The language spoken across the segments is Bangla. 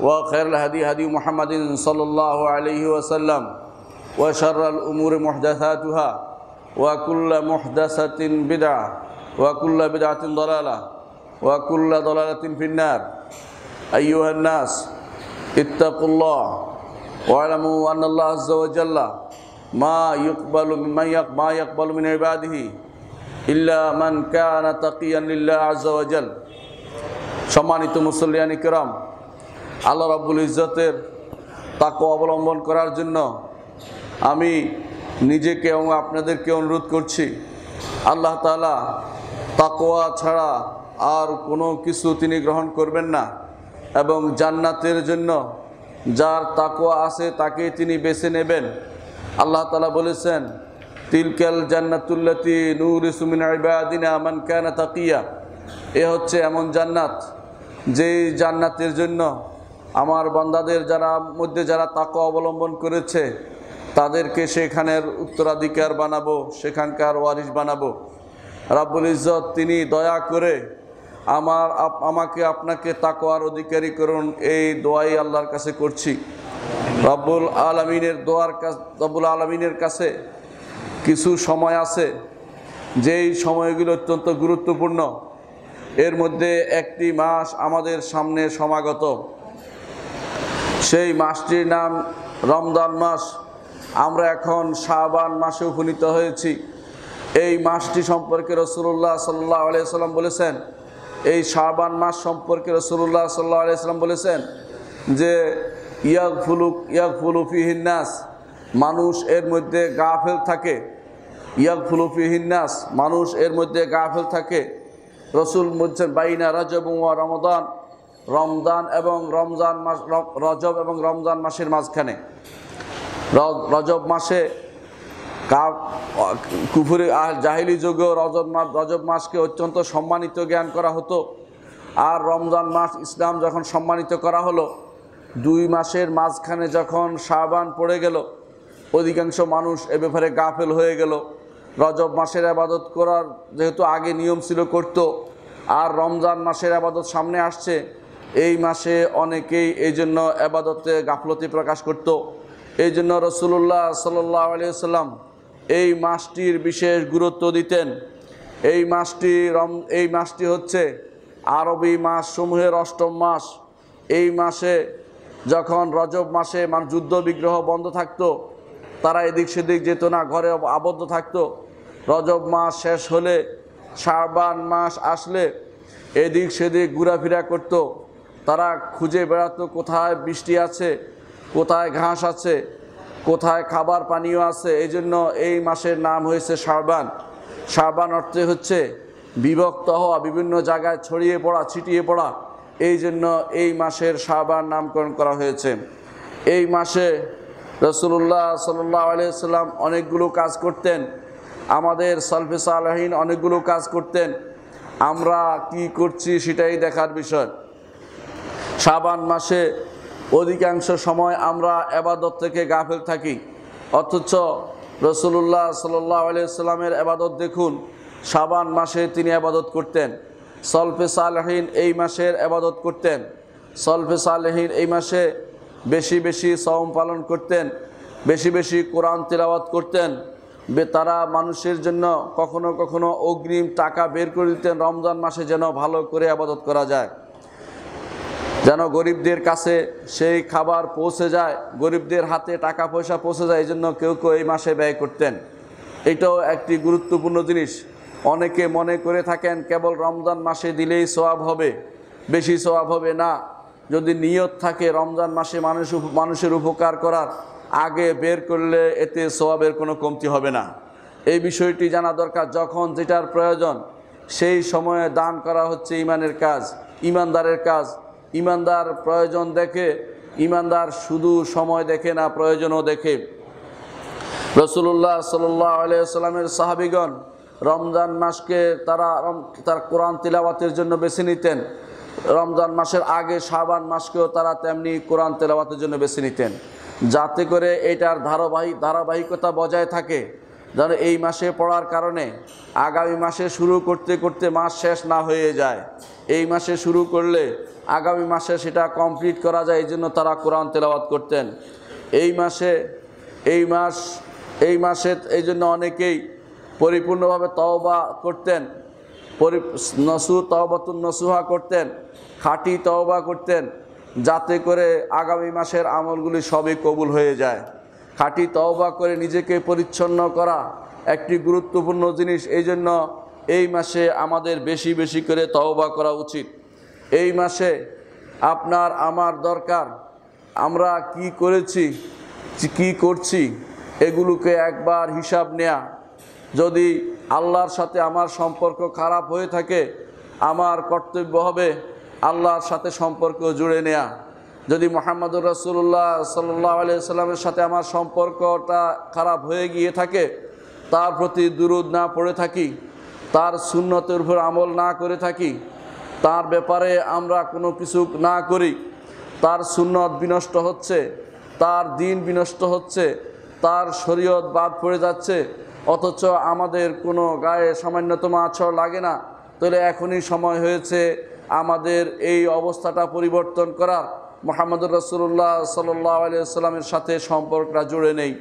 وخير الهدي هدي محمد صلى الله عليه وسلم وشر الأمور محدثاتها وكل محدثة بدعة وكل بدعة ضلالة وكل ضلالة في النار أيها الناس اتقوا الله واعلموا أن الله عز وجل ما يقبل من ما يقبل من عباده إلا من كان تقيا لله عز وجل সম্মানিত মুসল্লিয়ানি الكرام আল্লাহ রাবুল ইজ্জতের তাকে অবলম্বন করার জন্য আমি নিজেকে এবং আপনাদেরকে অনুরোধ করছি আল্লাহ তালা তাকোয়া ছাড়া আর কোনো কিছু তিনি গ্রহণ করবেন না এবং জান্নাতের জন্য যার তাকোয়া আছে তাকে তিনি বেছে নেবেন আল্লাহ তালা বলেছেন তিলকাল জান্নাতুল্লাতি নূর ইসুমিন আইবাদিনা আমান কেনা তাকিয়া এ হচ্ছে এমন জান্নাত যেই জান্নাতের জন্য আমার বান্দাদের যারা মধ্যে যারা তাকে অবলম্বন করেছে তাদেরকে সেখানের উত্তরাধিকার বানাবো সেখানকার ওয়ারিস বানাবো রাব্বুল ইজত তিনি দয়া করে আমার আমাকে আপনাকে তাকোয়ার অধিকারী করুন এই দোয়াই আল্লাহর কাছে করছি রাব্বুল আলমিনের দোয়ার কাছ রাবুল আলমিনের কাছে কিছু সময় আছে যেই সময়গুলো অত্যন্ত গুরুত্বপূর্ণ এর মধ্যে একটি মাস আমাদের সামনে সমাগত সেই মাসটির নাম রমজান মাস আমরা এখন শাহবান মাসে উপনীত হয়েছি এই মাসটি সম্পর্কে রসুল্লাহ সাল্লাহ আলিয়াল্লাম বলেছেন এই শাহবান মাস সম্পর্কে রসুল্লাহ সাল্লাহ আলিয়াল্লাম বলেছেন যে ইয়াক ফুলুক ইয়াক ফুলুফি হিন্নাস মানুষ এর মধ্যে গাফেল থাকে ইয়াক ফুলুফি হিন্নাস মানুষ এর মধ্যে গাফেল থাকে রসুল বলছেন বাইনা রাজ রমদান রমজান এবং রমজান মাস রজব এবং রমজান মাসের মাঝখানে রজব মাসে কুফুরি আর জাহিলি যুগেও রজব মাস রজব মাসকে অত্যন্ত সম্মানিত জ্ঞান করা হতো আর রমজান মাস ইসলাম যখন সম্মানিত করা হলো দুই মাসের মাঝখানে যখন শাহবান পড়ে গেল অধিকাংশ মানুষ এ ব্যাপারে গাফেল হয়ে গেল রজব মাসের আবাদত করার যেহেতু আগে নিয়ম ছিল করত আর রমজান মাসের আবাদত সামনে আসছে এই মাসে অনেকেই এই জন্য আবাদতে গাফলতি প্রকাশ করত এই জন্য রসুল্লাহ সাল্লাহ আলিয়াল্লাম এই মাসটির বিশেষ গুরুত্ব দিতেন এই মাসটি রম এই মাসটি হচ্ছে আরবি মাস সমূহের অষ্টম মাস এই মাসে যখন রজব মাসে মানে যুদ্ধ বিগ্রহ বন্ধ থাকতো তারা এদিক সেদিক যেত না ঘরে আবদ্ধ থাকত রজব মাস শেষ হলে শারবান মাস আসলে এদিক সেদিক ঘোরাফেরা করতো তারা খুঁজে বেড়াতো কোথায় বৃষ্টি আছে কোথায় ঘাস আছে কোথায় খাবার পানীয় আছে এই জন্য এই মাসের নাম হয়েছে সারবান সারবান অর্থে হচ্ছে বিভক্ত হওয়া বিভিন্ন জায়গায় ছড়িয়ে পড়া ছিটিয়ে পড়া এই জন্য এই মাসের সাবান নামকরণ করা হয়েছে এই মাসে রসুল্লাহ সাল্লাহ আলিয়াল্লাম অনেকগুলো কাজ করতেন আমাদের সলফে আলহীন অনেকগুলো কাজ করতেন আমরা কি করছি সেটাই দেখার বিষয় শাবান মাসে অধিকাংশ সময় আমরা এবাদত থেকে গাফেল থাকি অথচ রসুল্লাহ সাল্লাহ আলিয়াল্লামের আবাদত দেখুন শাবান মাসে তিনি আবাদত করতেন সলফে সালহীন এই মাসের আবাদত করতেন সলফে সালহীন এই মাসে বেশি বেশি সম পালন করতেন বেশি বেশি কোরআন তেলাওয়াত করতেন তারা মানুষের জন্য কখনো কখনো অগ্রিম টাকা বের করে দিতেন রমজান মাসে যেন ভালো করে আবাদত করা যায় যেন গরিবদের কাছে সেই খাবার পৌঁছে যায় গরিবদের হাতে টাকা পয়সা পৌঁছে যায় এই জন্য কেউ কেউ এই মাসে ব্যয় করতেন এটাও একটি গুরুত্বপূর্ণ জিনিস অনেকে মনে করে থাকেন কেবল রমজান মাসে দিলেই সোয়াব হবে বেশি সোয়াব হবে না যদি নিয়ত থাকে রমজান মাসে মানুষ মানুষের উপকার করার আগে বের করলে এতে সোয়াবের কোনো কমতি হবে না এই বিষয়টি জানা দরকার যখন যেটার প্রয়োজন সেই সময়ে দান করা হচ্ছে ইমানের কাজ ইমানদারের কাজ ইমানদার প্রয়োজন দেখে ইমানদার শুধু সময় দেখে না প্রয়োজনও দেখে রসুল্লাহ সাল্লাহ আলিয়াল্লামের সাহাবিগণ রমজান মাসকে তারা তার কোরআন তিলাবাতের জন্য বেছে নিতেন রমজান মাসের আগে শাবান মাসকেও তারা তেমনি কোরআন তেলাবাতের জন্য বেছে নিতেন যাতে করে এটার ধারাবাহিক ধারাবাহিকতা বজায় থাকে যেন এই মাসে পড়ার কারণে আগামী মাসে শুরু করতে করতে মাস শেষ না হয়ে যায় এই মাসে শুরু করলে আগামী মাসে সেটা কমপ্লিট করা যায় এই জন্য তারা কোরআন তেলাওয়াত করতেন এই মাসে এই মাস এই মাসে এই জন্য অনেকেই পরিপূর্ণভাবে তওবা করতেন পরি নসু তওবাতুন নসুহা করতেন খাঁটি তওবা করতেন যাতে করে আগামী মাসের আমলগুলি সবই কবুল হয়ে যায় খাঁটি তওবা করে নিজেকে পরিচ্ছন্ন করা একটি গুরুত্বপূর্ণ জিনিস এই জন্য এই মাসে আমাদের বেশি বেশি করে তওবা করা উচিত এই মাসে আপনার আমার দরকার আমরা কি করেছি কি করছি এগুলোকে একবার হিসাব নেয়া যদি আল্লাহর সাথে আমার সম্পর্ক খারাপ হয়ে থাকে আমার কর্তব্য হবে আল্লাহর সাথে সম্পর্ক জুড়ে নেয়া যদি মোহাম্মদুর রসুল্লাহ সাল্লাহ আলিয়াল্লামের সাথে আমার সম্পর্কটা খারাপ হয়ে গিয়ে থাকে তার প্রতি দুরুদ না পড়ে থাকি তার শূন্যতের উপর আমল না করে থাকি তার ব্যাপারে আমরা কোনো কিছু না করি তার সুনত বিনষ্ট হচ্ছে তার দিন বিনষ্ট হচ্ছে তার শরীয়ত বাদ পড়ে যাচ্ছে অথচ আমাদের কোনো গায়ে সামান্যতম আছর লাগে না তাহলে এখনই সময় হয়েছে আমাদের এই অবস্থাটা পরিবর্তন করার মোহাম্মদুর রসুল্লাহ সাল্লামের সাথে সম্পর্কটা জুড়ে নেই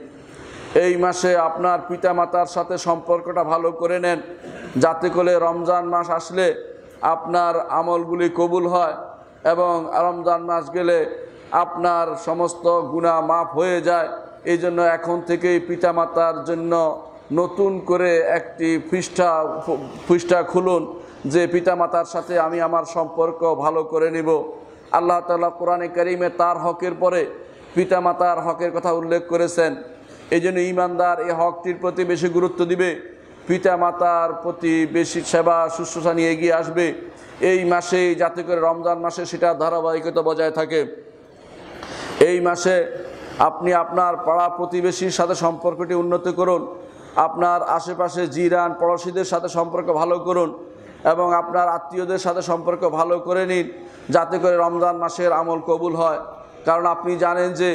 এই মাসে আপনার পিতামাতার সাথে সম্পর্কটা ভালো করে নেন যাতে করে রমজান মাস আসলে আপনার আমলগুলি কবুল হয় এবং রমজান মাস গেলে আপনার সমস্ত গুণা মাফ হয়ে যায় এই জন্য এখন থেকেই পিতামাতার জন্য নতুন করে একটি পৃষ্ঠা পৃষ্ঠা খুলুন যে পিতামাতার সাথে আমি আমার সম্পর্ক ভালো করে নিব আল্লাহ তালা কোরআনে করিমে তার হকের পরে পিতামাতার হকের কথা উল্লেখ করেছেন এই জন্য ইমানদার এই হকটির প্রতি বেশি গুরুত্ব দিবে মাতার প্রতি বেশি সেবা শুশ্রূষা নিয়ে এগিয়ে আসবে এই মাসে যাতে করে রমজান মাসে সেটা ধারাবাহিকতা বজায় থাকে এই মাসে আপনি আপনার পাড়া প্রতিবেশীর সাথে সম্পর্কটি উন্নত করুন আপনার আশেপাশে জিরান পড়শিদের সাথে সম্পর্ক ভালো করুন এবং আপনার আত্মীয়দের সাথে সম্পর্ক ভালো করে নিন যাতে করে রমজান মাসের আমল কবুল হয় কারণ আপনি জানেন যে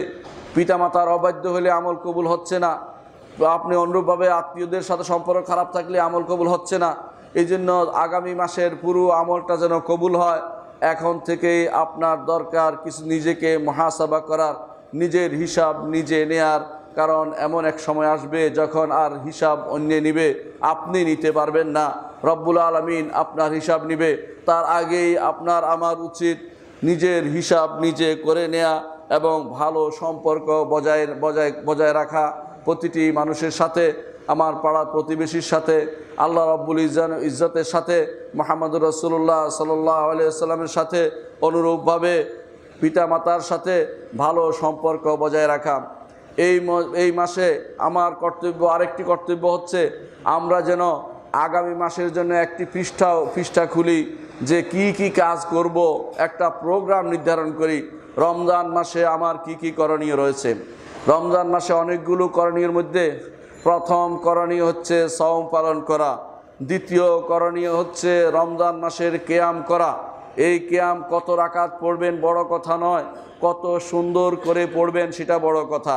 পিতামাতার অবাধ্য হলে আমল কবুল হচ্ছে না আপনি অনুরূপভাবে আত্মীয়দের সাথে সম্পর্ক খারাপ থাকলে আমল কবুল হচ্ছে না এই জন্য আগামী মাসের পুরো আমলটা যেন কবুল হয় এখন থেকে আপনার দরকার কিছু নিজেকে মহাসভা করার নিজের হিসাব নিজে নেয়ার কারণ এমন এক সময় আসবে যখন আর হিসাব অন্যে নিবে আপনি নিতে পারবেন না রব্বুল আলমিন আপনার হিসাব নিবে তার আগেই আপনার আমার উচিত নিজের হিসাব নিজে করে নেয়া এবং ভালো সম্পর্ক বজায় বজায় বজায় রাখা প্রতিটি মানুষের সাথে আমার পাড়া প্রতিবেশীর সাথে আল্লাহ রব্বুল ইজান ইজ্জতের সাথে মোহাম্মদুর রসুল্লাহ সাল্লাহ আলিয়াল্লামের সাথে অনুরূপভাবে পিতা মাতার সাথে ভালো সম্পর্ক বজায় রাখা এই এই মাসে আমার কর্তব্য আরেকটি কর্তব্য হচ্ছে আমরা যেন আগামী মাসের জন্য একটি পৃষ্ঠা পৃষ্ঠা খুলি যে কি কি কাজ করব একটা প্রোগ্রাম নির্ধারণ করি রমজান মাসে আমার কি কি করণীয় রয়েছে রমজান মাসে অনেকগুলো করণীয়র মধ্যে প্রথম করণীয় হচ্ছে সওম পালন করা দ্বিতীয় করণীয় হচ্ছে রমজান মাসের কেয়াম করা এই কেয়াম কত রাকাত পড়বেন বড় কথা নয় কত সুন্দর করে পড়বেন সেটা বড় কথা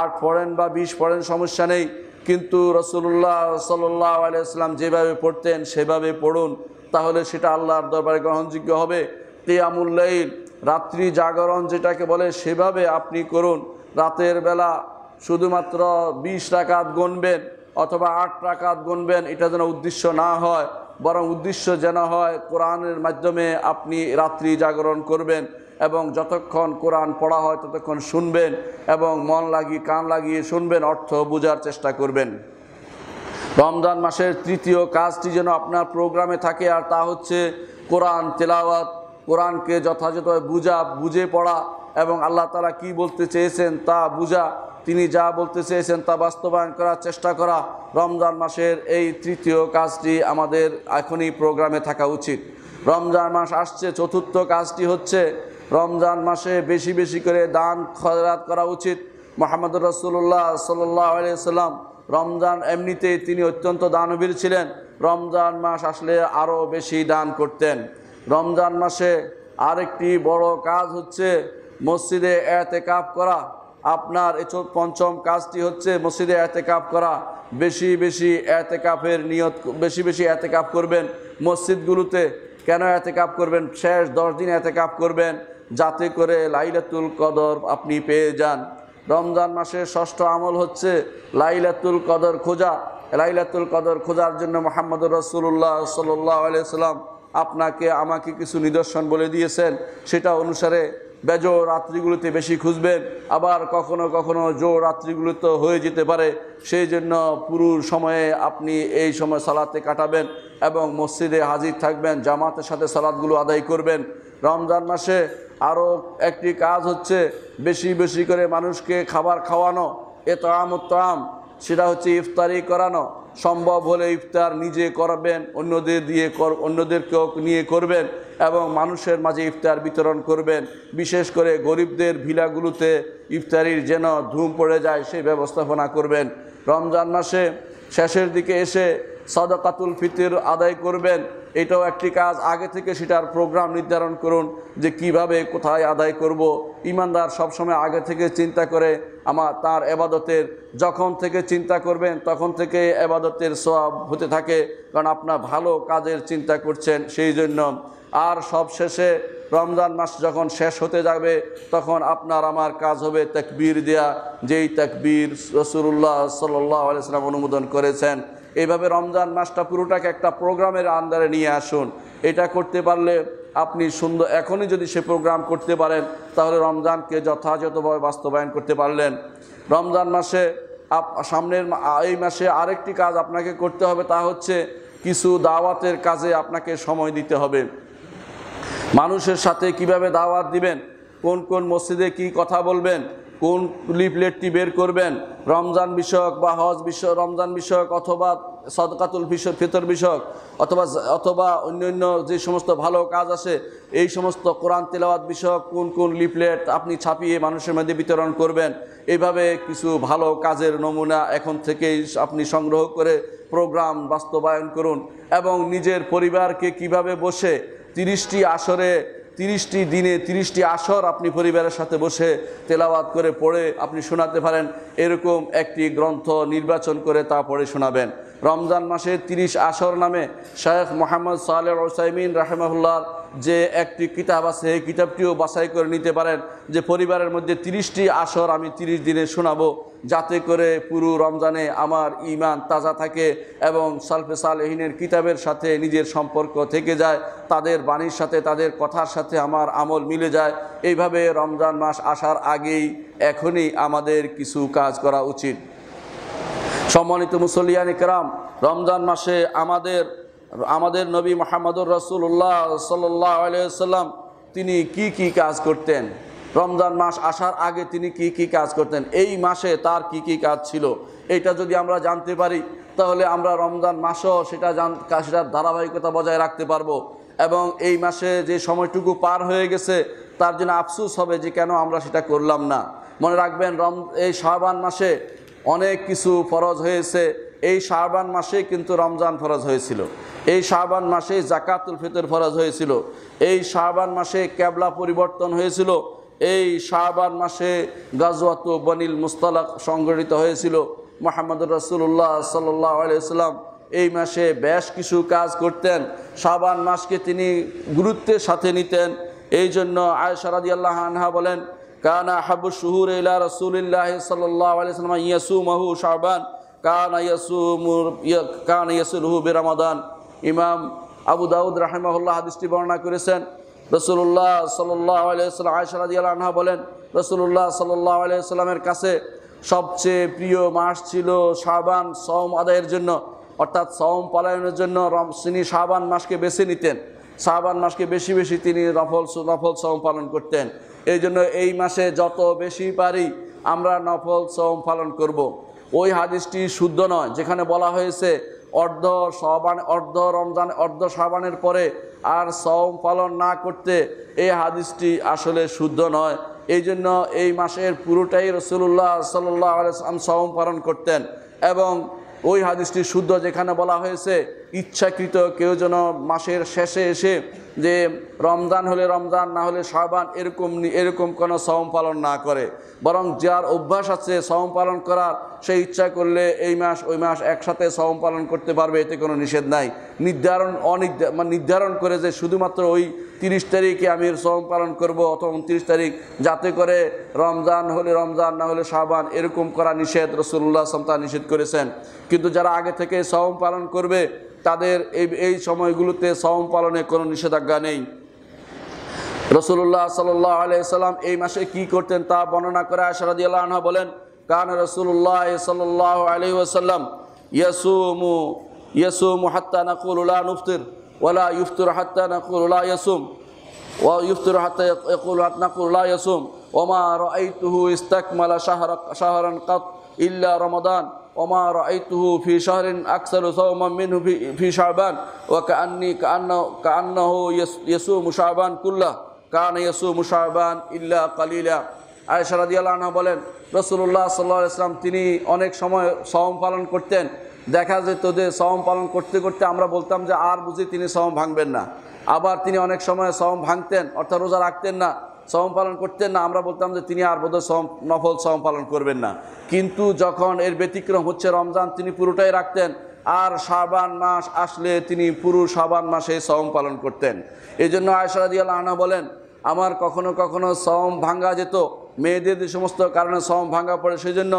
আট পড়েন বা বিশ পড়েন সমস্যা নেই কিন্তু রসুল্লাহ সাল্লাহ আলিয়াল্লাম যেভাবে পড়তেন সেভাবে পড়ুন তাহলে সেটা আল্লাহর দরবারে গ্রহণযোগ্য হবে তেয়ামুল্লাইল রাত্রি জাগরণ যেটাকে বলে সেভাবে আপনি করুন রাতের বেলা শুধুমাত্র বিশ রাকাত গুনবেন অথবা আট রাকাত গুনবেন এটা যেন উদ্দেশ্য না হয় বরং উদ্দেশ্য যেন হয় কোরআনের মাধ্যমে আপনি রাত্রি জাগরণ করবেন এবং যতক্ষণ কোরআন পড়া হয় ততক্ষণ শুনবেন এবং মন লাগিয়ে কান লাগিয়ে শুনবেন অর্থ বোঝার চেষ্টা করবেন রমজান মাসের তৃতীয় কাজটি যেন আপনার প্রোগ্রামে থাকে আর তা হচ্ছে কোরআন তেলাওয়াত কোরআনকে যথাযথ বুঝা বুঝে পড়া এবং আল্লাহ তালা কি বলতে চেয়েছেন তা বুঝা তিনি যা বলতে চেয়েছেন তা বাস্তবায়ন করার চেষ্টা করা রমজান মাসের এই তৃতীয় কাজটি আমাদের এখনই প্রোগ্রামে থাকা উচিত রমজান মাস আসছে চতুর্থ কাজটি হচ্ছে রমজান মাসে বেশি বেশি করে দান খরাত করা উচিত মোহাম্মদ রসুল্লাহ সাল্লাম রমজান এমনিতেই তিনি অত্যন্ত দানবীর ছিলেন রমজান মাস আসলে আরও বেশি দান করতেন রমজান মাসে আরেকটি বড় কাজ হচ্ছে মসজিদে কাপ করা আপনার এ পঞ্চম কাজটি হচ্ছে মসজিদে কাপ করা বেশি বেশি কাপের নিয়ত বেশি বেশি এতেকাপ করবেন মসজিদগুলোতে কেন এতেকাপ করবেন শেষ দশ দিন এতেকাপ করবেন যাতে করে লাইলাতুল কদর আপনি পেয়ে যান রমজান মাসের ষষ্ঠ আমল হচ্ছে লাইলাতুল কদর খোঁজা লাইলাতুল কদর খোঁজার জন্য মোহাম্মদ রসুল্লাহ সাল্লাহ আলিয়া সাল্লাম আপনাকে আমাকে কিছু নিদর্শন বলে দিয়েছেন সেটা অনুসারে বেজো রাত্রিগুলোতে বেশি খুঁজবেন আবার কখনো কখনো জো রাত্রিগুলোতে হয়ে যেতে পারে সেই জন্য পুরুর সময়ে আপনি এই সময় সালাতে কাটাবেন এবং মসজিদে হাজির থাকবেন জামাতের সাথে সালাদগুলো আদায় করবেন রমজান মাসে আরও একটি কাজ হচ্ছে বেশি বেশি করে মানুষকে খাবার খাওয়ানো এ আম সেটা হচ্ছে ইফতারি করানো সম্ভব হলে ইফতার নিজে করবেন অন্যদের দিয়ে কর অন্যদেরকেও নিয়ে করবেন এবং মানুষের মাঝে ইফতার বিতরণ করবেন বিশেষ করে গরিবদের ভিলাগুলোতে ইফতারির যেন ধুম পড়ে যায় সেই ব্যবস্থাপনা করবেন রমজান মাসে শেষের দিকে এসে সদকাতুল ফিতির আদায় করবেন এটাও একটি কাজ আগে থেকে সেটার প্রোগ্রাম নির্ধারণ করুন যে কিভাবে কোথায় আদায় করব ইমানদার সবসময় আগে থেকে চিন্তা করে আমার তার এবাদতের যখন থেকে চিন্তা করবেন তখন থেকে এবাদতের সব হতে থাকে কারণ আপনার ভালো কাজের চিন্তা করছেন সেই জন্য আর সব শেষে রমজান মাস যখন শেষ হতে যাবে তখন আপনার আমার কাজ হবে তাকবীর দেয়া যেই তাকবীর রসুল্লাহ সাল্লাহ আলাইসালাম অনুমোদন করেছেন এইভাবে রমজান মাসটা পুরোটাকে একটা প্রোগ্রামের আন্দারে নিয়ে আসুন এটা করতে পারলে আপনি সুন্দর এখনই যদি সে প্রোগ্রাম করতে পারেন তাহলে রমজানকে যথাযথভাবে বাস্তবায়ন করতে পারলেন রমজান মাসে আপ সামনের এই মাসে আরেকটি কাজ আপনাকে করতে হবে তা হচ্ছে কিছু দাওয়াতের কাজে আপনাকে সময় দিতে হবে মানুষের সাথে কিভাবে দাওয়াত দিবেন কোন কোন মসজিদে কি কথা বলবেন কোন লিফলেটটি বের করবেন রমজান বিষয়ক বা হজ বিষয় রমজান বিষয়ক অথবা সদকাতুল বিষয় ফিতর বিষয়ক অথবা অথবা অন্যান্য যে সমস্ত ভালো কাজ আছে এই সমস্ত কোরআন তেলাওয়াত বিষয়ক কোন কোন লিফলেট আপনি ছাপিয়ে মানুষের মধ্যে বিতরণ করবেন এইভাবে কিছু ভালো কাজের নমুনা এখন থেকেই আপনি সংগ্রহ করে প্রোগ্রাম বাস্তবায়ন করুন এবং নিজের পরিবারকে কিভাবে বসে তিরিশটি আসরে তিরিশটি দিনে তিরিশটি আসর আপনি পরিবারের সাথে বসে তেলাওয়াত করে পড়ে আপনি শোনাতে পারেন এরকম একটি গ্রন্থ নির্বাচন করে তা পড়ে শোনাবেন রমজান মাসে তিরিশ আসর নামে শেখ মোহাম্মদ সাহেব ওসাইমিন রাহেমাহুল্লার যে একটি কিতাব আছে এই কিতাবটিও বাছাই করে নিতে পারেন যে পরিবারের মধ্যে তিরিশটি আসর আমি তিরিশ দিনে শোনাবো যাতে করে পুরো রমজানে আমার ইমান তাজা থাকে এবং সালফে সালহীনের কিতাবের সাথে নিজের সম্পর্ক থেকে যায় তাদের বাণীর সাথে তাদের কথার সাথে আমার আমল মিলে যায় এইভাবে রমজান মাস আসার আগেই এখনই আমাদের কিছু কাজ করা উচিত সম্মানিত মুসলিয়ানিকরাম রমজান মাসে আমাদের আমাদের নবী মোহাম্মদুর রসুল্লাহ সাল্লাহ আলাইসাল্লাম তিনি কি কি কাজ করতেন রমজান মাস আসার আগে তিনি কি কি কাজ করতেন এই মাসে তার কি কি কাজ ছিল এটা যদি আমরা জানতে পারি তাহলে আমরা রমজান মাসও সেটা জান সেটার ধারাবাহিকতা বজায় রাখতে পারবো এবং এই মাসে যে সময়টুকু পার হয়ে গেছে তার জন্য আফসুস হবে যে কেন আমরা সেটা করলাম না মনে রাখবেন রম এই শাহবান মাসে অনেক কিছু ফরজ হয়েছে এই শাহবান মাসে কিন্তু রমজান ফরজ হয়েছিল এই শাহবান মাসে জাকাতুল ফিতর ফরজ হয়েছিল এই শাহবান মাসে ক্যাবলা পরিবর্তন হয়েছিল এই শাহবান মাসে গাজওয়াত বনিল মুস্তালাক সংগঠিত হয়েছিল মোহাম্মদ রসুল্লাহ সাল্লাহ আলাইসাল্লাম এই মাসে বেশ কিছু কাজ করতেন শাহবান মাসকে তিনি গুরুত্বের সাথে নিতেন এই জন্য আয়সারাদি আল্লাহ আনহা বলেন কানা হাবু শুহুর ইলা রসুলিল্লাহ সাল্লাহ আলিয়া ইয়াসু মাহু শাহবান কান কান বেরামাদান ইমাম আবু দাউদ রাহেমাহুল্লাহ হাদিসটি বর্ণনা করেছেন রসুল্লাহ সাল্লাহ আলিয়াল্লাম আনহা বলেন রসুল্লাহ সাল্লাহ আলিয়াল্লামের কাছে সবচেয়ে প্রিয় মাস ছিল শাহবান সম আদায়ের জন্য অর্থাৎ সম পালায়নের জন্য তিনি শাহবান মাসকে বেছে নিতেন শাহবান মাসকে বেশি বেশি তিনি নফল নফল সম পালন করতেন এই জন্য এই মাসে যত বেশি পারি আমরা নফল সম পালন করব। ওই হাদিসটি শুদ্ধ নয় যেখানে বলা হয়েছে অর্ধ সবান অর্ধ রমজান অর্ধ সাবানের পরে আর সম পালন না করতে এই হাদিসটি আসলে শুদ্ধ নয় এই জন্য এই মাসের পুরোটাই রসুল্লাহ সাল্লাম সম পালন করতেন এবং ওই হাদিসটি শুদ্ধ যেখানে বলা হয়েছে ইচ্ছাকৃত কেউ যেন মাসের শেষে এসে যে রমজান হলে রমজান না হলে সাবান এরকম এরকম কোনো সম পালন না করে বরং যার অভ্যাস আছে সম পালন করার সে ইচ্ছা করলে এই মাস ওই মাস একসাথে সম পালন করতে পারবে এতে কোনো নিষেধ নাই নির্ধারণ অনির্ধার মানে নির্ধারণ করে যে শুধুমাত্র ওই তিরিশ তারিখে আমি সম পালন করব অথবা উনত্রিশ তারিখ যাতে করে রমজান হলে রমজান না হলে সাবান এরকম করা নিষেধ রসুল্লাহ সমতা নিষেধ করেছেন কিন্তু যারা আগে থেকে সম পালন করবে তাদের এই এই সময়গুলোতে সওম পালনে কোনো নিষেধাজ্ঞা নেই রসুল্লাহ সাল্লাহ আলাইসাল্লাম এই মাসে কি করতেন তা বর্ণনা করে সারাদি আল্লাহ আনহা বলেন কান রসুল্লাহ সাল্লাহ আলাইসাল্লাম আসাল্লাম ইয়াসুমু ইয়াসুম হাত্তা নাকুল উল্লাহ নুফতির ওলা ইফতুর হাত্তা নাকুল উল্লাহ ইয়াসুম ও ইফতুর হাত্তা হাত নাকুল উল্লাহ ইয়াসুম ওমা রাইতুহু ইস্তাকমালা শাহরা শাহরান কাত ইল্লা রমাদান وما ফি في شهر أكثر صوما منه في شعبان وكأني كأنه, كأنه يصوم شعبان كله كان يصوم شعبان إلا قليلا আয়েশা রাদিয়াল্লাহু আনহা বলেন রাসূলুল্লাহ সাল্লাল্লাহু আলাইহি তিনি অনেক সময় সাওম পালন করতেন দেখা যেত যে সাওম পালন করতে করতে আমরা বলতাম যে আর বুঝি তিনি সাওম ভাঙবেন না আবার তিনি অনেক সময় সাওম ভাঙতেন অর্থাৎ রোজা রাখতেন না সম পালন করতেন না আমরা বলতাম যে তিনি আর বোধহয় সম নফল সম পালন করবেন না কিন্তু যখন এর ব্যতিক্রম হচ্ছে রমজান তিনি পুরোটাই রাখতেন আর সাবান মাস আসলে তিনি পুরো সাবান মাসে সম পালন করতেন এই জন্য আয়সারাদি আনা বলেন আমার কখনো কখনো সম ভাঙ্গা যেত মেয়েদের যে সমস্ত কারণে সম ভাঙ্গা পড়ে সেই জন্য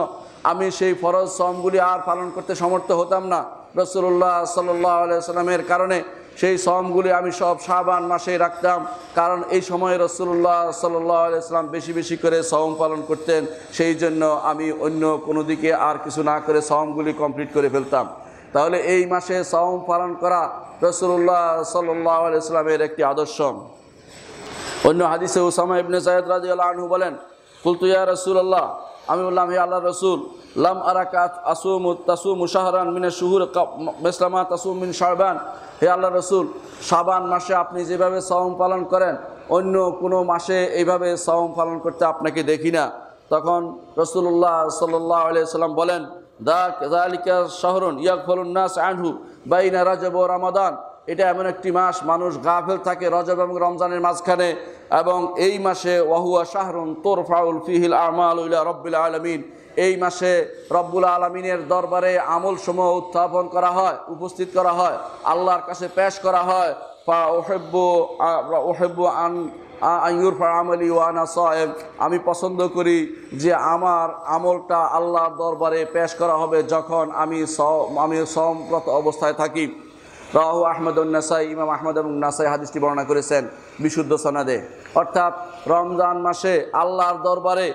আমি সেই ফরজ সমগুলি আর পালন করতে সমর্থ হতাম না রসুল্লাহ সাল্লাহ আলিয়া সাল্লামের কারণে সেই সমগুলি আমি সব সাবান মাসে রাখতাম কারণ এই সময় রসুল্লাহ সাল্লাম বেশি বেশি করে সম পালন করতেন সেই জন্য আমি অন্য কোনো দিকে আর কিছু না করে সমগুলি কমপ্লিট করে ফেলতাম তাহলে এই মাসে সম পালন করা রসুল্লাহ সাল্লাহ ইসলামের একটি আদর্শ অন্য হাদিসে ওসামা ইবনে সাইদ রাজি আল্লাহ আনহু বলেন কুলতুয়া রসুল্লাহ আমি বললাম হে আল্লাহ রসুল লাম আরাকাত আসুম তাসুম শাহরান মিনা শুহুর ইসলামা তাসুম মিন শাহবান হে আল্লাহ রসুল শাবান মাসে আপনি যেভাবে সাওম পালন করেন অন্য কোনো মাসে এইভাবে সাওম পালন করতে আপনাকে দেখি না তখন রসুল্লাহ সাল্লাহ সাল্লাম বলেন দা জালিকা শহরুন ইয়াকফলুন্নাস আনহু বাইনা রাজব রামাদান এটা এমন একটি মাস মানুষ গাফেল থাকে রজব এবং রমজানের মাঝখানে এবং এই মাসে ওয়াহুয়া শাহরুন ফাউল ফিহিল আমাল রব্বিল আলমিন এই মাসে রব্বুল আলমিনের দরবারে আমল সমূহ উত্থাপন করা হয় উপস্থিত করা হয় আল্লাহর কাছে পেশ করা হয় আমি পছন্দ করি যে আমার আমলটা আল্লাহর দরবারে পেশ করা হবে যখন আমি আমি সম্প্রত অবস্থায় থাকি রাহু আহমদ নাসাই ইমাম আহমেদ এবং নাসাই হাদিসটি বর্ণনা করেছেন বিশুদ্ধ সনাদে অর্থাৎ রমজান মাসে আল্লাহর দরবারে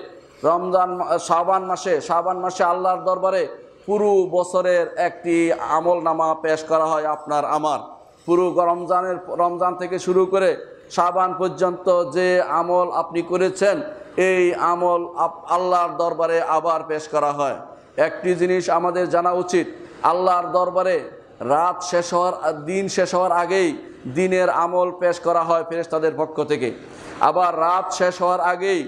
রমজান শাবান মাসে শাবান মাসে আল্লাহর দরবারে পুরো বছরের একটি আমল নামা পেশ করা হয় আপনার আমার পুরো রমজানের রমজান থেকে শুরু করে শাবান পর্যন্ত যে আমল আপনি করেছেন এই আমল আল্লাহর দরবারে আবার পেশ করা হয় একটি জিনিস আমাদের জানা উচিত আল্লাহর দরবারে রাত শেষ হওয়ার দিন শেষ হওয়ার আগেই দিনের আমল পেশ করা হয় ফেরেস্তাদের পক্ষ থেকে আবার রাত শেষ হওয়ার আগেই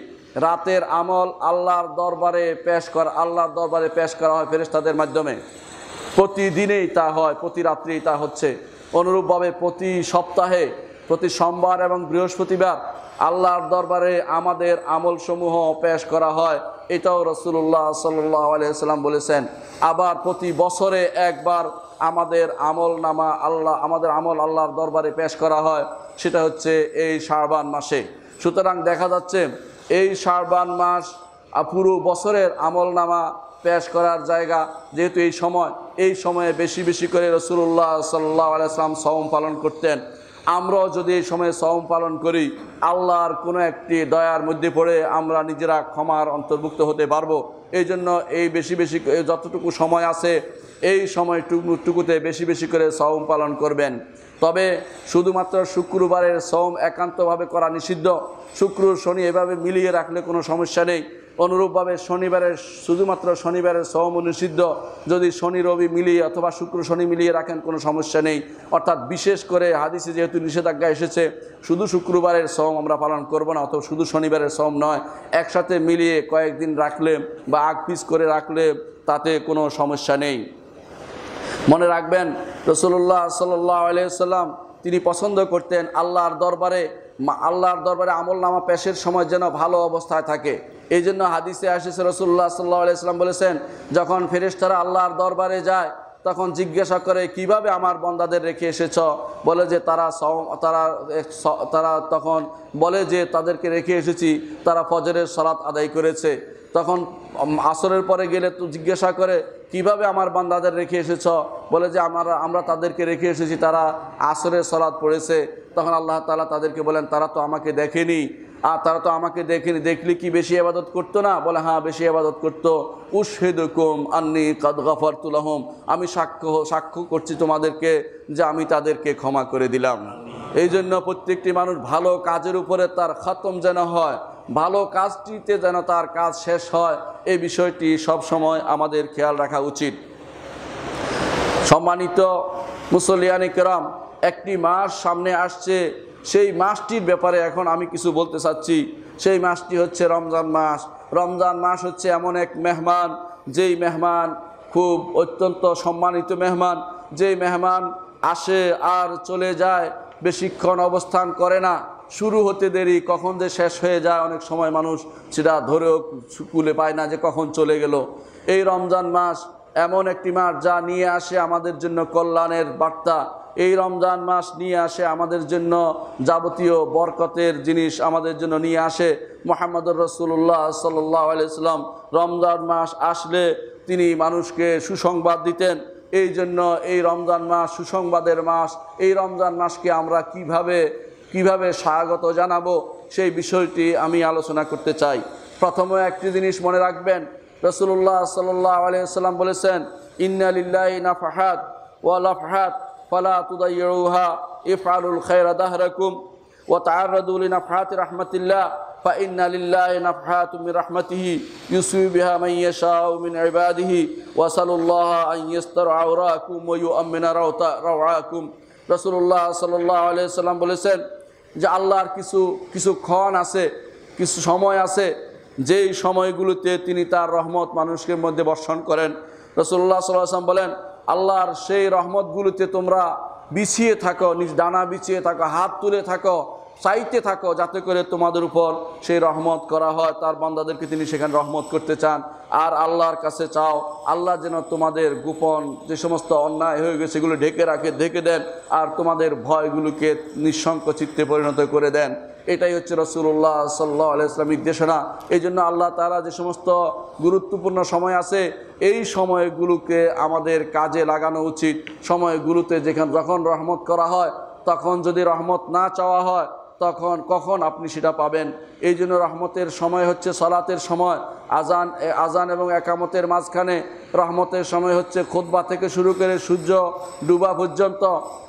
রাতের আমল আল্লাহর দরবারে পেশ করা আল্লাহর দরবারে পেশ করা হয় ফেরেস্তাদের মাধ্যমে প্রতিদিনেই তা হয় প্রতি রাত্রেই তা হচ্ছে অনুরূপভাবে প্রতি সপ্তাহে প্রতি সোমবার এবং বৃহস্পতিবার আল্লাহর দরবারে আমাদের আমলসমূহ পেশ করা হয় এটাও রসুল্লাহ সাল্লাহ আলিয়াল্লাম বলেছেন আবার প্রতি বছরে একবার আমাদের আমল নামা আল্লাহ আমাদের আমল আল্লাহর দরবারে পেশ করা হয় সেটা হচ্ছে এই শাহবান মাসে সুতরাং দেখা যাচ্ছে এই শারবান মাস পুরো বছরের আমল নামা পেশ করার জায়গা যেহেতু এই সময় এই সময়ে বেশি বেশি করে রসুল্লাহ সাল্লাহ আলাইসলাম সওম পালন করতেন আমরাও যদি এই সময়ে সওম পালন করি আল্লাহর কোনো একটি দয়ার মধ্যে পড়ে আমরা নিজেরা ক্ষমার অন্তর্ভুক্ত হতে পারবো এই জন্য এই বেশি বেশি যতটুকু সময় আছে এই সময় সময়টুকুতে বেশি বেশি করে সওম পালন করবেন তবে শুধুমাত্র শুক্রবারের সোম একান্তভাবে করা নিষিদ্ধ শুক্র শনি এভাবে মিলিয়ে রাখলে কোনো সমস্যা নেই অনুরূপভাবে শনিবারের শুধুমাত্র শনিবারের শ্রম নিষিদ্ধ যদি শনি রবি মিলিয়ে অথবা শুক্র শনি মিলিয়ে রাখেন কোনো সমস্যা নেই অর্থাৎ বিশেষ করে হাদিসে যেহেতু নিষেধাজ্ঞা এসেছে শুধু শুক্রবারের সোম আমরা পালন করব না অথবা শুধু শনিবারের সোম নয় একসাথে মিলিয়ে কয়েকদিন রাখলে বা আগ পিস করে রাখলে তাতে কোনো সমস্যা নেই মনে রাখবেন রসুল্লাহ সাল্লাহ তিনি পছন্দ করতেন আল্লাহর দরবারে আল্লাহর দরবারে আমল নামা পেশের সময় যেন ভালো অবস্থায় থাকে এই জন্য হাদিসে আসিসে রসুল্লাহ সাল্লাহ আলিয়াল্লাম বলেছেন যখন ফেরেশতারা আল্লাহর দরবারে যায় তখন জিজ্ঞাসা করে কিভাবে আমার বন্দাদের রেখে এসেছ বলে যে তারা তারা তারা তখন বলে যে তাদেরকে রেখে এসেছি তারা ফজরের সরাত আদায় করেছে তখন আসরের পরে গেলে তো জিজ্ঞাসা করে কিভাবে আমার বান্দাদের রেখে এসেছ বলে যে আমরা আমরা তাদেরকে রেখে এসেছি তারা আসরের সলাদ পড়েছে তখন আল্লাহ তালা তাদেরকে বলেন তারা তো আমাকে দেখেনি আর তারা তো আমাকে দেখেনি দেখলে কি বেশি আবাদত করতো না বলে হ্যাঁ বেশি আবাদত করতো উসহেদকুম আন্নি কাদ গাফার তুলাহম আমি সাক্ষ্য সাক্ষ্য করছি তোমাদেরকে যে আমি তাদেরকে ক্ষমা করে দিলাম এই জন্য প্রত্যেকটি মানুষ ভালো কাজের উপরে তার খতম যেন হয় ভালো কাজটিতে যেন তার কাজ শেষ হয় এই বিষয়টি সবসময় আমাদের খেয়াল রাখা উচিত সম্মানিত মুসলিয়ানি কেরাম একটি মাস সামনে আসছে সেই মাসটির ব্যাপারে এখন আমি কিছু বলতে চাচ্ছি সেই মাসটি হচ্ছে রমজান মাস রমজান মাস হচ্ছে এমন এক মেহমান যেই মেহমান খুব অত্যন্ত সম্মানিত মেহমান যেই মেহমান আসে আর চলে যায় বেশিক্ষণ অবস্থান করে না শুরু হতে দেরি কখন যে শেষ হয়ে যায় অনেক সময় মানুষ সেটা ধরেও কুলে পায় না যে কখন চলে গেল এই রমজান মাস এমন একটি মাস যা নিয়ে আসে আমাদের জন্য কল্যাণের বার্তা এই রমজান মাস নিয়ে আসে আমাদের জন্য যাবতীয় বরকতের জিনিস আমাদের জন্য নিয়ে আসে মোহাম্মদুর রসুল্লাহ সাল্লাম রমজান মাস আসলে তিনি মানুষকে সুসংবাদ দিতেন এই জন্য এই রমজান মাস সুসংবাদের মাস এই রমজান মাসকে আমরা কিভাবে কিভাবে স্বাগত জানাবো সেই বিষয়টি আমি আলোচনা করতে চাই প্রথমে একটি জিনিস মনে রাখবেন রসুল্লাহ সাল্লাহ আলিয়াল্লাম বলেছেন ইন্নালিল্লাহ ফাহাদ ওয়ালাফাহাত ফালা তুদাইহা ইফআলুল খৈরা দাহরাকুম ও তাহারদুল ইনাফাহাত রহমতিল্লাহ فإن لله نفحات من رحمته يسوي بها من يشاء من عباده وأسأل الله أن يستر عوراكم ويؤمن روعاكم رسول الله صلى الله عليه وسلم বলেছেন যে আল্লাহর কিছু কিছু ক্ষণ আছে কিছু সময় আছে যেই সময়গুলোতে তিনি তার রহমত মানুষকে মধ্যে বর্ষণ করেন রসুল্লাহ সাল্লাম বলেন আল্লাহর সেই রহমতগুলোতে তোমরা বিছিয়ে থাকো নিজ ডানা বিছিয়ে থাকো হাত তুলে থাকো চাইতে থাকো যাতে করে তোমাদের উপর সেই রহমত করা হয় তার বান্দাদেরকে তিনি সেখানে রহমত করতে চান আর আল্লাহর কাছে চাও আল্লাহ যেন তোমাদের গোপন যে সমস্ত অন্যায় হয়ে গেছে সেগুলো ঢেকে রাখে ঢেকে দেন আর তোমাদের ভয়গুলোকে নিঃসঙ্ক চিত্তে পরিণত করে দেন এটাই হচ্ছে রসুল্লাহ সাল্লাহ ইসলামিক দেশনা এই জন্য আল্লাহ তারা যে সমস্ত গুরুত্বপূর্ণ সময় আছে এই সময়গুলোকে আমাদের কাজে লাগানো উচিত সময়গুলোতে যেখানে যখন রহমত করা হয় তখন যদি রহমত না চাওয়া হয় তখন কখন আপনি সেটা পাবেন এই জন্য রহমতের সময় হচ্ছে সলাতের সময় আজান আজান এবং একামতের মাঝখানে রহমতের সময় হচ্ছে খোদবা থেকে শুরু করে সূর্য ডুবা পর্যন্ত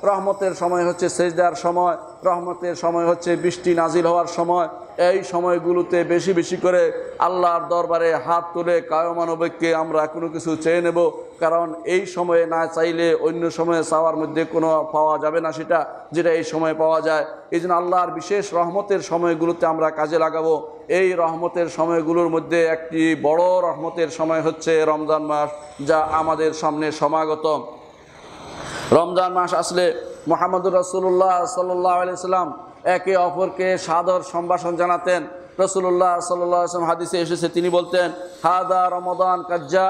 রহমতের সময় হচ্ছে দেওয়ার সময় রহমতের সময় হচ্ছে বৃষ্টি নাজিল হওয়ার সময় এই সময়গুলোতে বেশি বেশি করে আল্লাহর দরবারে হাত তুলে কায়মানবকে আমরা কোনো কিছু চেয়ে নেব কারণ এই সময়ে না চাইলে অন্য সময়ে চাওয়ার মধ্যে কোনো পাওয়া যাবে না সেটা যেটা এই সময়ে পাওয়া যায় এই জন্য আল্লাহর বিশেষ রহমতের সময়গুলোতে আমরা কাজে লাগাবো এই রহমতের সময়গুলোর মধ্যে একটি বড় রহমতের সময় হচ্ছে রমজান মাস যা আমাদের সামনে সমাগত রমজান মাস আসলে মোহাম্মদুর রসুল্লাহ সাল্লাহ আলিয়াল্লাম একে অপরকে সাদর সম্ভাষণ জানাতেন রসুল্লাহ সাল্লাম হাদিসে এসেছে তিনি বলতেন হাদা রমদান কাজ্জা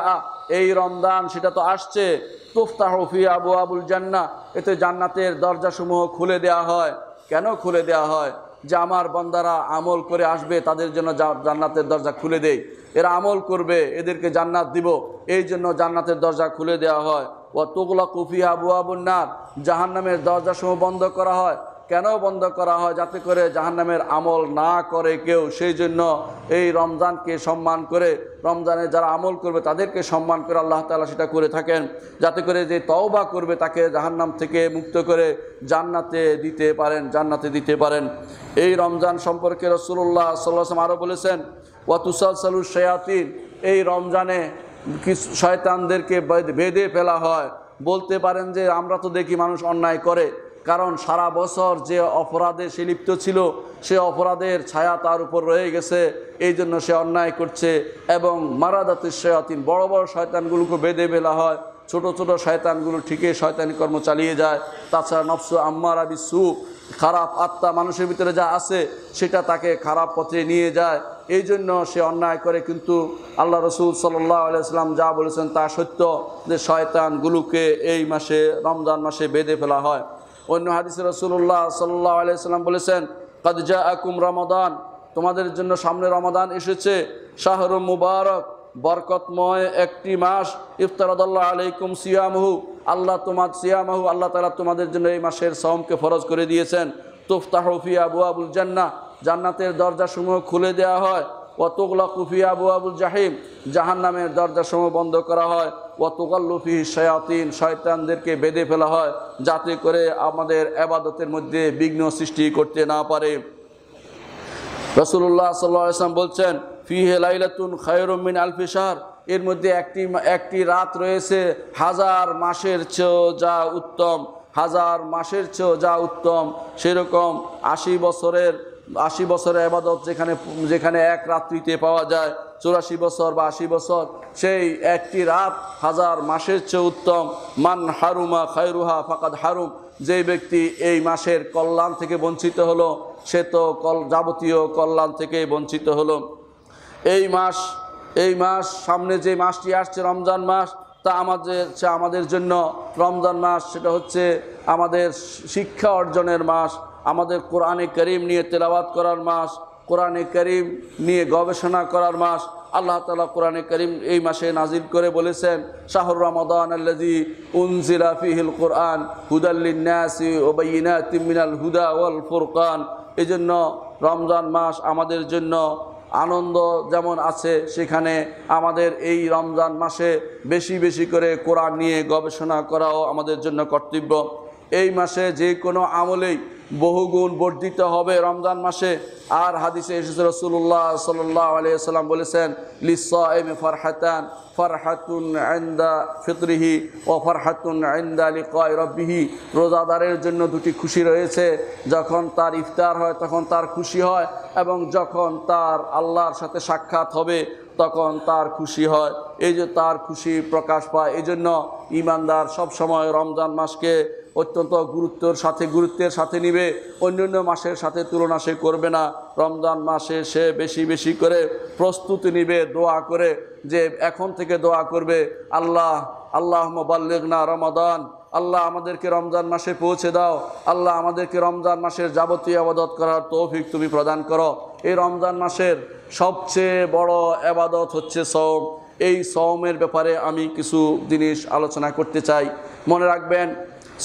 এই রমদান সেটা তো আসছে তুফতাহফি আবু আবুল জান্না এতে জান্নাতের দরজাসমূহ খুলে দেয়া হয় কেন খুলে দেয়া হয় যে আমার বন্দারা আমল করে আসবে তাদের জন্য জান্নাতের দরজা খুলে দেই এরা আমল করবে এদেরকে জান্নাত দিব এই জন্য জান্নাতের দরজা খুলে দেওয়া হয় ও তোগলা কুফি আবু আবুন্নার জাহান্নামের দরজাসমূহ বন্ধ করা হয় কেন বন্ধ করা হয় যাতে করে জাহান্নামের আমল না করে কেউ সেই জন্য এই রমজানকে সম্মান করে রমজানে যারা আমল করবে তাদেরকে সম্মান করে আল্লাহ তালা সেটা করে থাকেন যাতে করে যে তওবা করবে তাকে জাহান্নাম থেকে মুক্ত করে জান্নাতে দিতে পারেন জান্নাতে দিতে পারেন এই রমজান সম্পর্কে রসুল্লাহ সাল্লাম আরও বলেছেন ওয়াতুসাল সালু শেয়াতিন এই রমজানে কিছু শয়তানদেরকে বেঁধে ফেলা হয় বলতে পারেন যে আমরা তো দেখি মানুষ অন্যায় করে কারণ সারা বছর যে অপরাধে সে লিপ্ত ছিল সে অপরাধের ছায়া তার উপর রয়ে গেছে এই জন্য সে অন্যায় করছে এবং মারা দাতে শয়াতিন বড় বড় শয়তানগুলোকে বেঁধে বেলা হয় ছোট ছোট শয়তানগুলো ঠিকই শয়তানি কর্ম চালিয়ে যায় তাছাড়া নফস আম্মার আবি সু খারাপ আত্মা মানুষের ভিতরে যা আছে সেটা তাকে খারাপ পথে নিয়ে যায় এই জন্য সে অন্যায় করে কিন্তু আল্লাহ রসুল সাল্লাহ সাল্লাম যা বলেছেন তা সত্য যে শয়তানগুলোকে এই মাসে রমজান মাসে বেঁধে ফেলা হয় অন্য হাদিস রসুল্লাহ সাল্লাহ আলাইসাল্লাম বলেছেন কাদজা আকুম রমাদান তোমাদের জন্য সামনে রমাদান এসেছে শাহরু মুবারক বরকতময় একটি মাস ইফতারাদাল্লাহ আলাইকুম সিয়ামহু আল্লাহ তোমার সিয়ামহু আল্লাহ তালা তোমাদের জন্য এই মাসের সমকে ফরজ করে দিয়েছেন তুফতাহফি আবু আবুল জান্না জান্নাতের দরজাসমূহ খুলে দেওয়া হয় ও তোগলা কুফি আবু আবুল জাহিম জাহান নামের দরজাসমূহ বন্ধ করা হয় ও তোকাল্লুফি শয়াতিন শয়তানদেরকে বেঁধে ফেলা হয় যাতে করে আমাদের আবাদতের মধ্যে বিঘ্ন সৃষ্টি করতে না পারে রসুল্লাহ সাল্লাহ ইসলাম বলছেন ফিহে লাইলাতুন খায়রমিন আলফিসার এর মধ্যে একটি একটি রাত রয়েছে হাজার মাসের চেয়েও যা উত্তম হাজার মাসের চেয়েও যা উত্তম সেরকম আশি বছরের আশি বছরের আবাদত যেখানে যেখানে এক রাত্রিতে পাওয়া যায় চুরাশি বছর বা আশি বছর সেই একটি রাত হাজার মাসের চেয়ে উত্তম মান হারুমা খায়রুহা ফাকাদ হারুম যেই ব্যক্তি এই মাসের কল্যাণ থেকে বঞ্চিত হলো সে তো কল যাবতীয় কল্যাণ থেকে বঞ্চিত হলো এই মাস এই মাস সামনে যে মাসটি আসছে রমজান মাস তা আমাদের আমাদের জন্য রমজান মাস সেটা হচ্ছে আমাদের শিক্ষা অর্জনের মাস আমাদের কোরআনে করিম নিয়ে তেলাওয়াত করার মাস কোরআনে করিম নিয়ে গবেষণা করার মাস আল্লাহ তালা কোরআনে করিম এই মাসে নাজিল করে বলেছেন শাহর রমাদান আল্লাজি উনজিলা ফিহিল কোরআন হুদাল্লিনাসি ওবাইনা তিমিনাল হুদা ওয়াল ফুরকান জন্য রমজান মাস আমাদের জন্য আনন্দ যেমন আছে সেখানে আমাদের এই রমজান মাসে বেশি বেশি করে কোরআন নিয়ে গবেষণা করাও আমাদের জন্য কর্তব্য এই মাসে যে কোনো আমলেই বহুগুণ বর্ধিত হবে রমজান মাসে আর হাদিসে এসেছে রসুল্লাহ সাল্লাহ আলিয়াল্লাম বলেছেন লিসা এম ফারহাতান ফারহাতুন আইন্দা ফিতরিহি ও ফারহাতুন আইন্দা লিকয় রব্বিহি রোজাদারের জন্য দুটি খুশি রয়েছে যখন তার ইফতার হয় তখন তার খুশি হয় এবং যখন তার আল্লাহর সাথে সাক্ষাৎ হবে তখন তার খুশি হয় এই যে তার খুশি প্রকাশ পায় এই জন্য ইমানদার সবসময় রমজান মাসকে অত্যন্ত গুরুত্বর সাথে গুরুত্বের সাথে নিবে অন্যান্য মাসের সাথে তুলনা সে করবে না রমজান মাসে সে বেশি বেশি করে প্রস্তুতি নিবে দোয়া করে যে এখন থেকে দোয়া করবে আল্লাহ আল্লাহ মোবাল্লেগনা রমাদান আল্লাহ আমাদেরকে রমজান মাসে পৌঁছে দাও আল্লাহ আমাদেরকে রমজান মাসের যাবতীয় আবাদত করার তৌফিক তুমি প্রদান করো এই রমজান মাসের সবচেয়ে বড় আবাদত হচ্ছে সৌম এই সৌমের ব্যাপারে আমি কিছু জিনিস আলোচনা করতে চাই মনে রাখবেন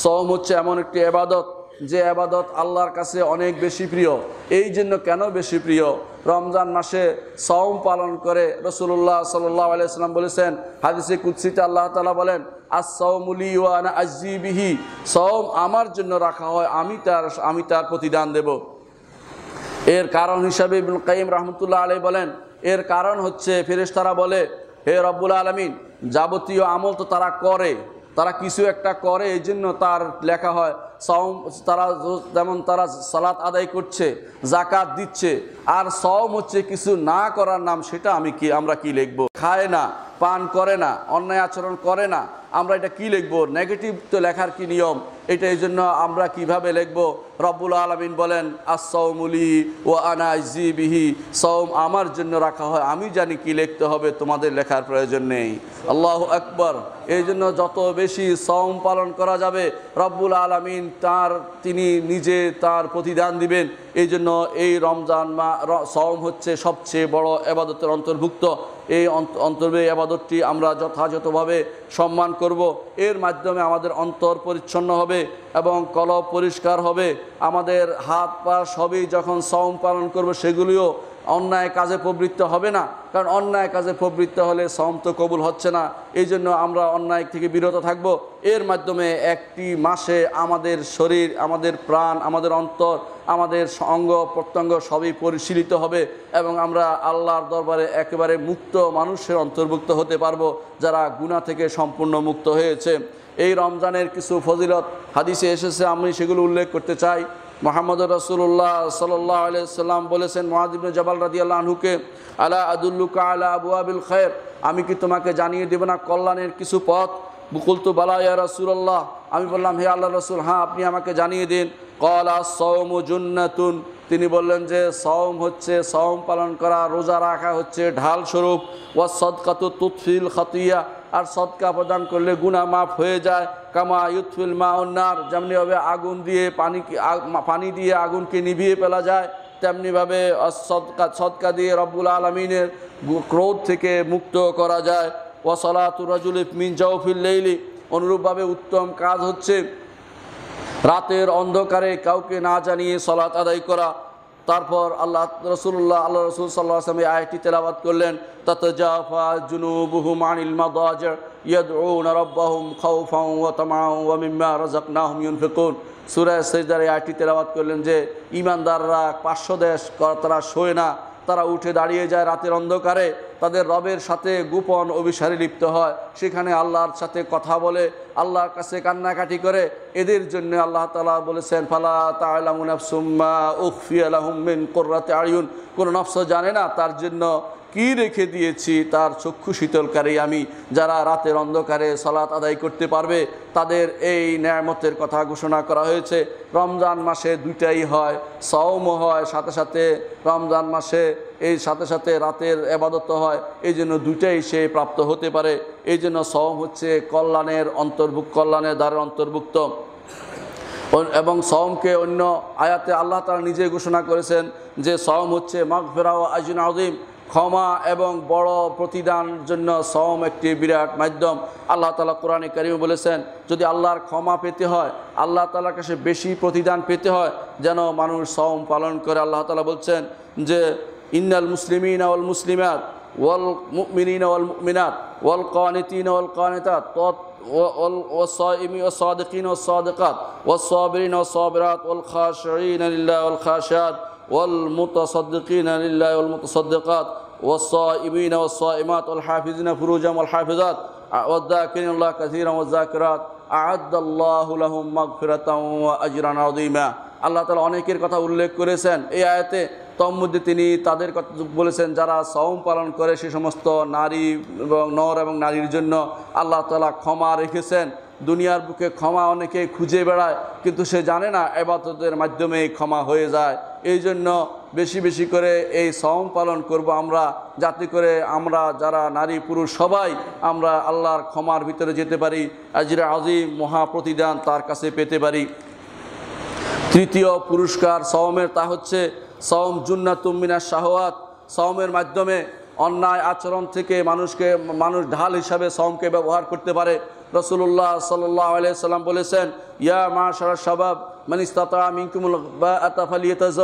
সম হচ্ছে এমন একটি আবাদত যে আবাদত আল্লাহর কাছে অনেক বেশি প্রিয় এই জন্য কেন বেশি প্রিয় রমজান মাসে সম পালন করে রসুল্লাহ সাল্লাহ আলাইসালাম বলেছেন হাদিসে কুৎসিতে আল্লাহ তালা বলেন আসসাউমুলি সম আমার জন্য রাখা হয় আমি তার আমি তার প্রতিদান দেব এর কারণ হিসাবে কাইম রহমতুল্লাহ আলী বলেন এর কারণ হচ্ছে ফেরেশতারা বলে হে রব্বুল আলমিন যাবতীয় আমল তো তারা করে তারা কিছু একটা করে এই জন্য তার লেখা হয় সওম তারা যেমন তারা সালাত আদায় করছে জাকাত দিচ্ছে আর সওম হচ্ছে কিছু না করার নাম সেটা আমি কি আমরা কি লিখবো খায় না পান করে না অন্যায় আচরণ করে না আমরা এটা কি লিখব নেগেটিভ তো লেখার কি নিয়ম এটা এই জন্য আমরা কিভাবে লিখবো রব্বুল আলমিন বলেন আসৌমুলি ও আনাজি বিহি সৌম আমার জন্য রাখা হয় আমি জানি কি লিখতে হবে তোমাদের লেখার প্রয়োজন নেই আল্লাহ আকবর এই জন্য যত বেশি সৌম পালন করা যাবে রব্বুল আলমিন তার তিনি নিজে তার প্রতিদান দিবেন এই জন্য এই রমজান মা সৌম হচ্ছে সবচেয়ে বড় আবাদতের অন্তর্ভুক্ত এই অন্তর্বে আবাদতটি আমরা যথাযথভাবে সম্মান করব এর মাধ্যমে আমাদের অন্তর পরিচ্ছন্ন হবে এবং কলব পরিষ্কার হবে আমাদের হাত পা সবই যখন সম পালন করবো সেগুলিও অন্যায় কাজে প্রবৃত্ত হবে না কারণ অন্যায় কাজে প্রবৃত্ত হলে সম তো কবুল হচ্ছে না এই জন্য আমরা অন্যায় থেকে বিরত থাকব এর মাধ্যমে একটি মাসে আমাদের শরীর আমাদের প্রাণ আমাদের অন্তর আমাদের অঙ্গ প্রত্যঙ্গ সবই পরিশীলিত হবে এবং আমরা আল্লাহর দরবারে একেবারে মুক্ত মানুষের অন্তর্ভুক্ত হতে পারবো যারা গুণা থেকে সম্পূর্ণ মুক্ত হয়েছে এই রমজানের কিছু ফজিলত হাদিসে এসেছে আমি সেগুলো উল্লেখ করতে চাই মোহাম্মদ রসুল্লাহ সাল্লাহ সাল্লাম বলেছেন মহাদিব জবাল রাদি আল্লাহকে আলা আদুল্লুকা আলা আবু আবিল খের আমি কি তোমাকে জানিয়ে দেব না কল্যাণের কিছু পথ তো বালা ইয়া রসুল্লাহ আমি বললাম হে আল্লাহ রসুল হ্যাঁ আপনি আমাকে জানিয়ে দিন কলা সৌম জুন্নাতুন তিনি বললেন যে সওম হচ্ছে সওম পালন করা রোজা রাখা হচ্ছে ঢাল স্বরূপ ওয়া সদকাতু তুৎফিল খতিয়া আর সৎকা প্রদান করলে গুণা মাফ হয়ে যায় কামা ইউথফুল মা অন্যার যেমনিভাবে আগুন দিয়ে পানি পানি দিয়ে আগুনকে নিভিয়ে ফেলা যায় তেমনিভাবে সৎকা সৎকা দিয়ে রব্বুল আলমিনের ক্রোধ থেকে মুক্ত করা যায় ওয়াসলাতুরাজুল মিন জাউফিল লেইলি অনুরূপভাবে উত্তম কাজ হচ্ছে রাতের অন্ধকারে কাউকে না জানিয়ে সলাত আদায় করা তারপর আল্লাহ রসুল্লাহ আল্লাহ রসুল সাল্লাহ আসলামী আয়টি তেলাবাদ করলেন ততজাফা জুনুবুহুম আনিল মাদাজ ইয়াদউন ওয়া ওয়া এই আয়টি তেলাবাদ করলেন যে ইমানদাররা পাঁচশো দেশ তারা শোয় না তারা উঠে দাঁড়িয়ে যায় রাতের অন্ধকারে তাদের রবের সাথে গোপন অভিসারে লিপ্ত হয় সেখানে আল্লাহর সাথে কথা বলে আল্লাহর কাছে কান্নাকাটি করে এদের জন্য আল্লাহ তালা বলেছেন ফালা তালামুনাফসুম্মা উফি আলহমিন কোনো নফস জানে না তার জন্য কি রেখে দিয়েছি তার চক্ষু শীতলকারী আমি যারা রাতের অন্ধকারে সালাত আদায় করতে পারবে তাদের এই ন্যায়ামতের কথা ঘোষণা করা হয়েছে রমজান মাসে দুইটাই হয় সওমও হয় সাথে সাথে রমজান মাসে এই সাথে সাথে রাতের আবাদত হয় এই জন্য দুইটাই সে প্রাপ্ত হতে পারে এই জন্য সওম হচ্ছে কল্যাণের অন্তর্ভুক্ত কল্যাণের দ্বারের অন্তর্ভুক্ত এবং সওমকে অন্য আয়াতে আল্লাহ তারা নিজে ঘোষণা করেছেন যে সওম হচ্ছে মাঘ ফেরাও আজিন আজিম ক্ষমা এবং বড় প্রতিদানের জন্য সম একটি বিরাট মাধ্যম আল্লাহ তালা কোরআনে কারিম বলেছেন যদি আল্লাহর ক্ষমা পেতে হয় আল্লাহ তালার কাছে বেশি প্রতিদান পেতে হয় যেন মানুষ সম পালন করে আল্লাহ তালা বলছেন যে ইন্নাল মুসলিমিন আউল মুসলিমাত ওয়াল মুমিনিন ওয়াল মুমিনাত ওয়াল কানিতিন ওয়াল কানিতাত তৎ والصائمين والصادقين والصادقات والصابرين والصابرات والخاشعين لله والخاشعات والمتصدقين لله والمتصدقات والصائمين والصائمات والحافظين فروجهم والحافظات والذاكرين الله كثيرا والذاكرات أعد الله لهم مغفرة وأجرا عظيما الله তালা অনেকের কথা উল্লেখ করেছেন এই আয়াতে তম্মধ্যে তিনি তাদের কথা বলেছেন যারা সওম পালন করে সে সমস্ত নারী এবং নর এবং নারীর জন্য আল্লাহ তালা ক্ষমা রেখেছেন দুনিয়ার বুকে ক্ষমা অনেকে খুঁজে বেড়ায় কিন্তু সে জানে না এবাতদের মাধ্যমে ক্ষমা হয়ে যায় এই জন্য বেশি বেশি করে এই সম পালন করব আমরা যাতে করে আমরা যারা নারী পুরুষ সবাই আমরা আল্লাহর ক্ষমার ভিতরে যেতে পারি আজিরা আজিম মহাপ্রতিদান তার কাছে পেতে পারি তৃতীয় পুরস্কার সওমের তা হচ্ছে সওম জুন্না তুমিনা শাহওয়াত সওমের মাধ্যমে অন্যায় আচরণ থেকে মানুষকে মানুষ ঢাল হিসাবে সওমকে ব্যবহার করতে পারে রসুল্লাহ সাল্লাহ আলিয়াল্লাম বলেছেন ইয়া মা সারা সবাব মানিস্তাতা মিঙ্কুমুল বা আতাফ তাজ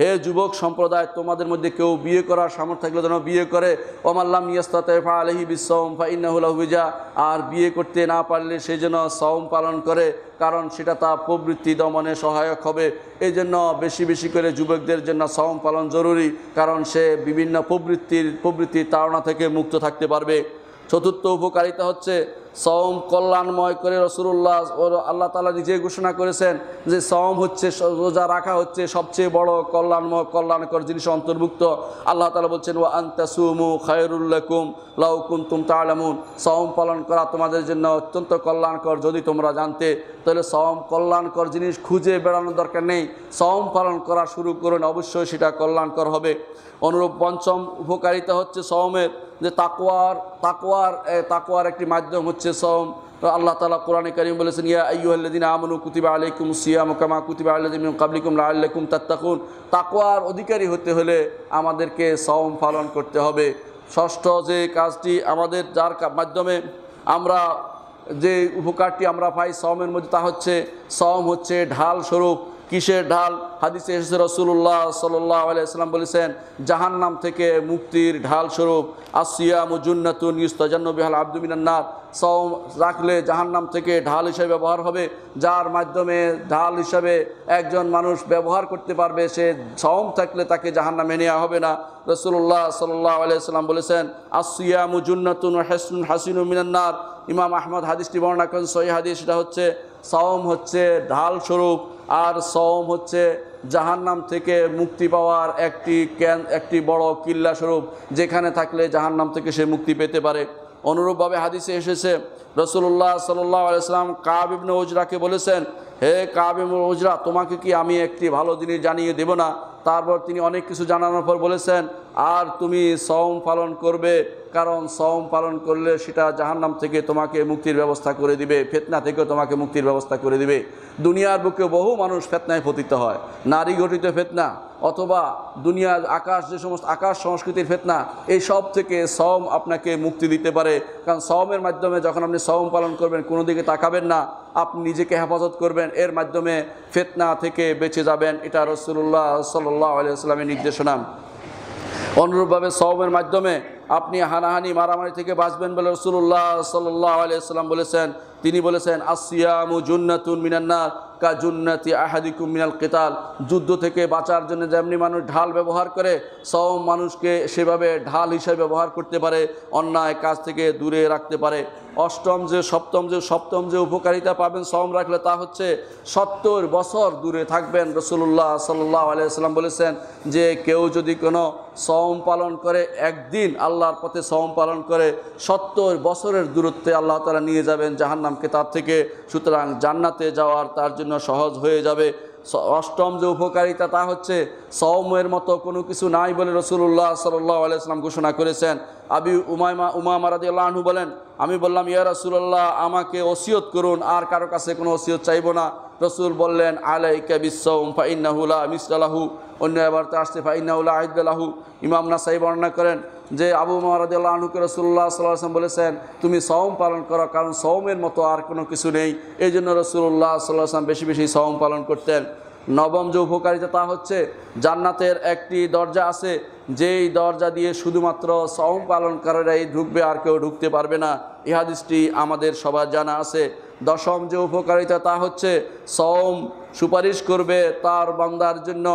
হে যুবক সম্প্রদায় তোমাদের মধ্যে কেউ বিয়ে করার সামর্থ্য থাকলে যেন বিয়ে করে ওমাল্লাম ইয়াস্তাতেফা আলহি বিসম ফাইনাহুলাহুজা আর বিয়ে করতে না পারলে সে যেন সওম পালন করে কারণ সেটা তা প্রবৃত্তি দমনে সহায়ক হবে এই জন্য বেশি বেশি করে যুবকদের জন্য সওম পালন জরুরি কারণ সে বিভিন্ন প্রবৃত্তির প্রবৃত্তির তাড়না থেকে মুক্ত থাকতে পারবে চতুর্থ উপকারিতা হচ্ছে সম কল্যাণময় করে রসুল্লাহ আল্লাহ তালা নিজে ঘোষণা করেছেন যে সম হচ্ছে রোজা রাখা হচ্ছে সবচেয়ে বড় কল্যাণময় কল্যাণকর জিনিস অন্তর্ভুক্ত আল্লাহ তালা বলছেন ও সুমু খায়রুল্লাকুম লাউকুম তুম তালামুন সম পালন করা তোমাদের জন্য অত্যন্ত কল্যাণকর যদি তোমরা জানতে তাহলে সম কল্যাণকর জিনিস খুঁজে বেড়ানোর দরকার নেই সম পালন করা শুরু করুন অবশ্যই সেটা কল্যাণকর হবে অনুরূপ পঞ্চম উপকারিতা হচ্ছে সমের যে তাকোয়ার তাকোয়ার তাকোয়ার একটি মাধ্যম হচ্ছে হচ্ছে সম আল্লাহ তালা কোরআনে করিম বলেছেন ইয়া আইয়ুহ্দিন আমনু কুতিবা আলাইকুম সিয়াম কামা কুতিবা আল্লাদিন কাবলিকুম আল্লাকুম তাত্তাকুন তাকোয়ার অধিকারী হতে হলে আমাদেরকে সম পালন করতে হবে ষষ্ঠ যে কাজটি আমাদের যার মাধ্যমে আমরা যে উপকারটি আমরা পাই সমের মধ্যে তা হচ্ছে সম হচ্ছে ঢাল স্বরূপ কিসের ঢাল হাদিসে এসেছে রসুল্লাহ সাল্লাহ আলাইসাল্লাম বলেছেন জাহান নাম থেকে মুক্তির ঢাল স্বরূপ আসিয়াম জুন্নাতুন ইস্তাজান্নবিহাল আব্দুমিনান্নাথ সৌম রাখলে জাহান নাম থেকে ঢাল হিসেবে ব্যবহার হবে যার মাধ্যমে ঢাল হিসাবে একজন মানুষ ব্যবহার করতে পারবে সে সৌম থাকলে তাকে জাহান নামে নেওয়া হবে না রসুল্লাহ সাল্লাহ আলাইসালাম বলেছেন আসিয়া মুজুন্নাতুন হাসিন হাসিনু মিনান্নার ইমাম আহমদ হাদিসটি বর্ণনা করেন সহি হাদিস সেটা হচ্ছে সাওম হচ্ছে ঢাল স্বরূপ আর সওম হচ্ছে জাহান্নাম থেকে মুক্তি পাওয়ার একটি ক্যান একটি বড় কিল্লা স্বরূপ যেখানে থাকলে জাহান্নাম থেকে সে মুক্তি পেতে পারে অনুরূপভাবে হাদিসে এসেছে রসুল্লাহ সাল্লাহ আলাইসলাম কাবিবনে ওজরাকে বলেছেন হে কাব ওজরা তোমাকে কি আমি একটি ভালো জিনিস জানিয়ে দেব না তারপর তিনি অনেক কিছু জানানোর পর বলেছেন আর তুমি সওম পালন করবে কারণ সওম পালন করলে সেটা জাহান্নাম থেকে তোমাকে মুক্তির ব্যবস্থা করে দিবে ফেতনা থেকেও তোমাকে মুক্তির ব্যবস্থা করে দিবে দুনিয়ার বুকে বহু মানুষ ফেতনায় পতিত হয় নারী গঠিত ফেতনা অথবা দুনিয়ার আকাশ যে সমস্ত আকাশ সংস্কৃতির ফেতনা এই সব থেকে সম আপনাকে মুক্তি দিতে পারে কারণ সমের মাধ্যমে যখন আপনি সম পালন করবেন কোনো দিকে তাকাবেন না আপনি নিজেকে হেফাজত করবেন এর মাধ্যমে ফেতনা থেকে বেঁচে যাবেন এটা রসুল্লাহ সাল্লাহ আলিয়া সাল্লামের নির্দেশনাম অনুরূপভাবে সবের মাধ্যমে আপনি হানাহানি মারামারি থেকে বাঁচবেন বলে রসুল্লাহ সাল্লাহ আলিয়া বলেছেন তিনি বলেছেন আসিয়াম জুন্নাতুন মিনান্নার কা জুন্নাতি আহাদিকুম মিনাল কেতাল যুদ্ধ থেকে বাঁচার জন্য যেমনি মানুষ ঢাল ব্যবহার করে সব মানুষকে সেভাবে ঢাল হিসাবে ব্যবহার করতে পারে অন্যায় কাজ থেকে দূরে রাখতে পারে অষ্টম যে সপ্তম যে সপ্তম যে উপকারিতা পাবেন সম রাখলে তা হচ্ছে সত্তর বছর দূরে থাকবেন রসুল্লাহ সাল্লাহ আলিয়াল্লাম বলেছেন যে কেউ যদি কোনো সম পালন করে একদিন আল্লাহর পথে সম পালন করে সত্তর বছরের দূরত্বে আল্লাহ তারা নিয়ে যাবেন জাহান্ন সাল্লাম কেতাব থেকে সুতরাং জান্নাতে যাওয়ার তার জন্য সহজ হয়ে যাবে অষ্টম যে উপকারিতা তা হচ্ছে সৌমের মতো কোনো কিছু নাই বলে রসুল্লাহ সাল্লাহ আলাইসলাম ঘোষণা করেছেন আবি উমায়মা উমা মারাদি আল্লাহনু বলেন আমি বললাম ইয়া রসুল্লাহ আমাকে ওসিয়ত করুন আর কারো কাছে কোনো ওসিয়ত চাইব না রসুল বললেন আলাইকা বিশ্বম ফাইন্নাহুলা মিসলাহু অন্য এবার আসছে ফাইন্নাহুল্লাহ আহিদুল্লাহু ইমাম না নাসাই বর্ণনা করেন যে আবু মহারাদিল্লাহ আনুকে রসুল্লাহ সাল্লাম বলেছেন তুমি সওম পালন করো কারণ সওমের মতো আর কোনো কিছু নেই এই জন্য রসুল্লাহ সাল্লাম বেশি বেশি সওম পালন করতেন নবম যে উপকারিতা তা হচ্ছে জান্নাতের একটি দরজা আছে যেই দরজা দিয়ে শুধুমাত্র সওম পালনকারীরাই ঢুকবে আর কেউ ঢুকতে পারবে না ইহাদিসটি আমাদের সবার জানা আছে দশম যে উপকারিতা তা হচ্ছে সওম সুপারিশ করবে তার বান্দার জন্য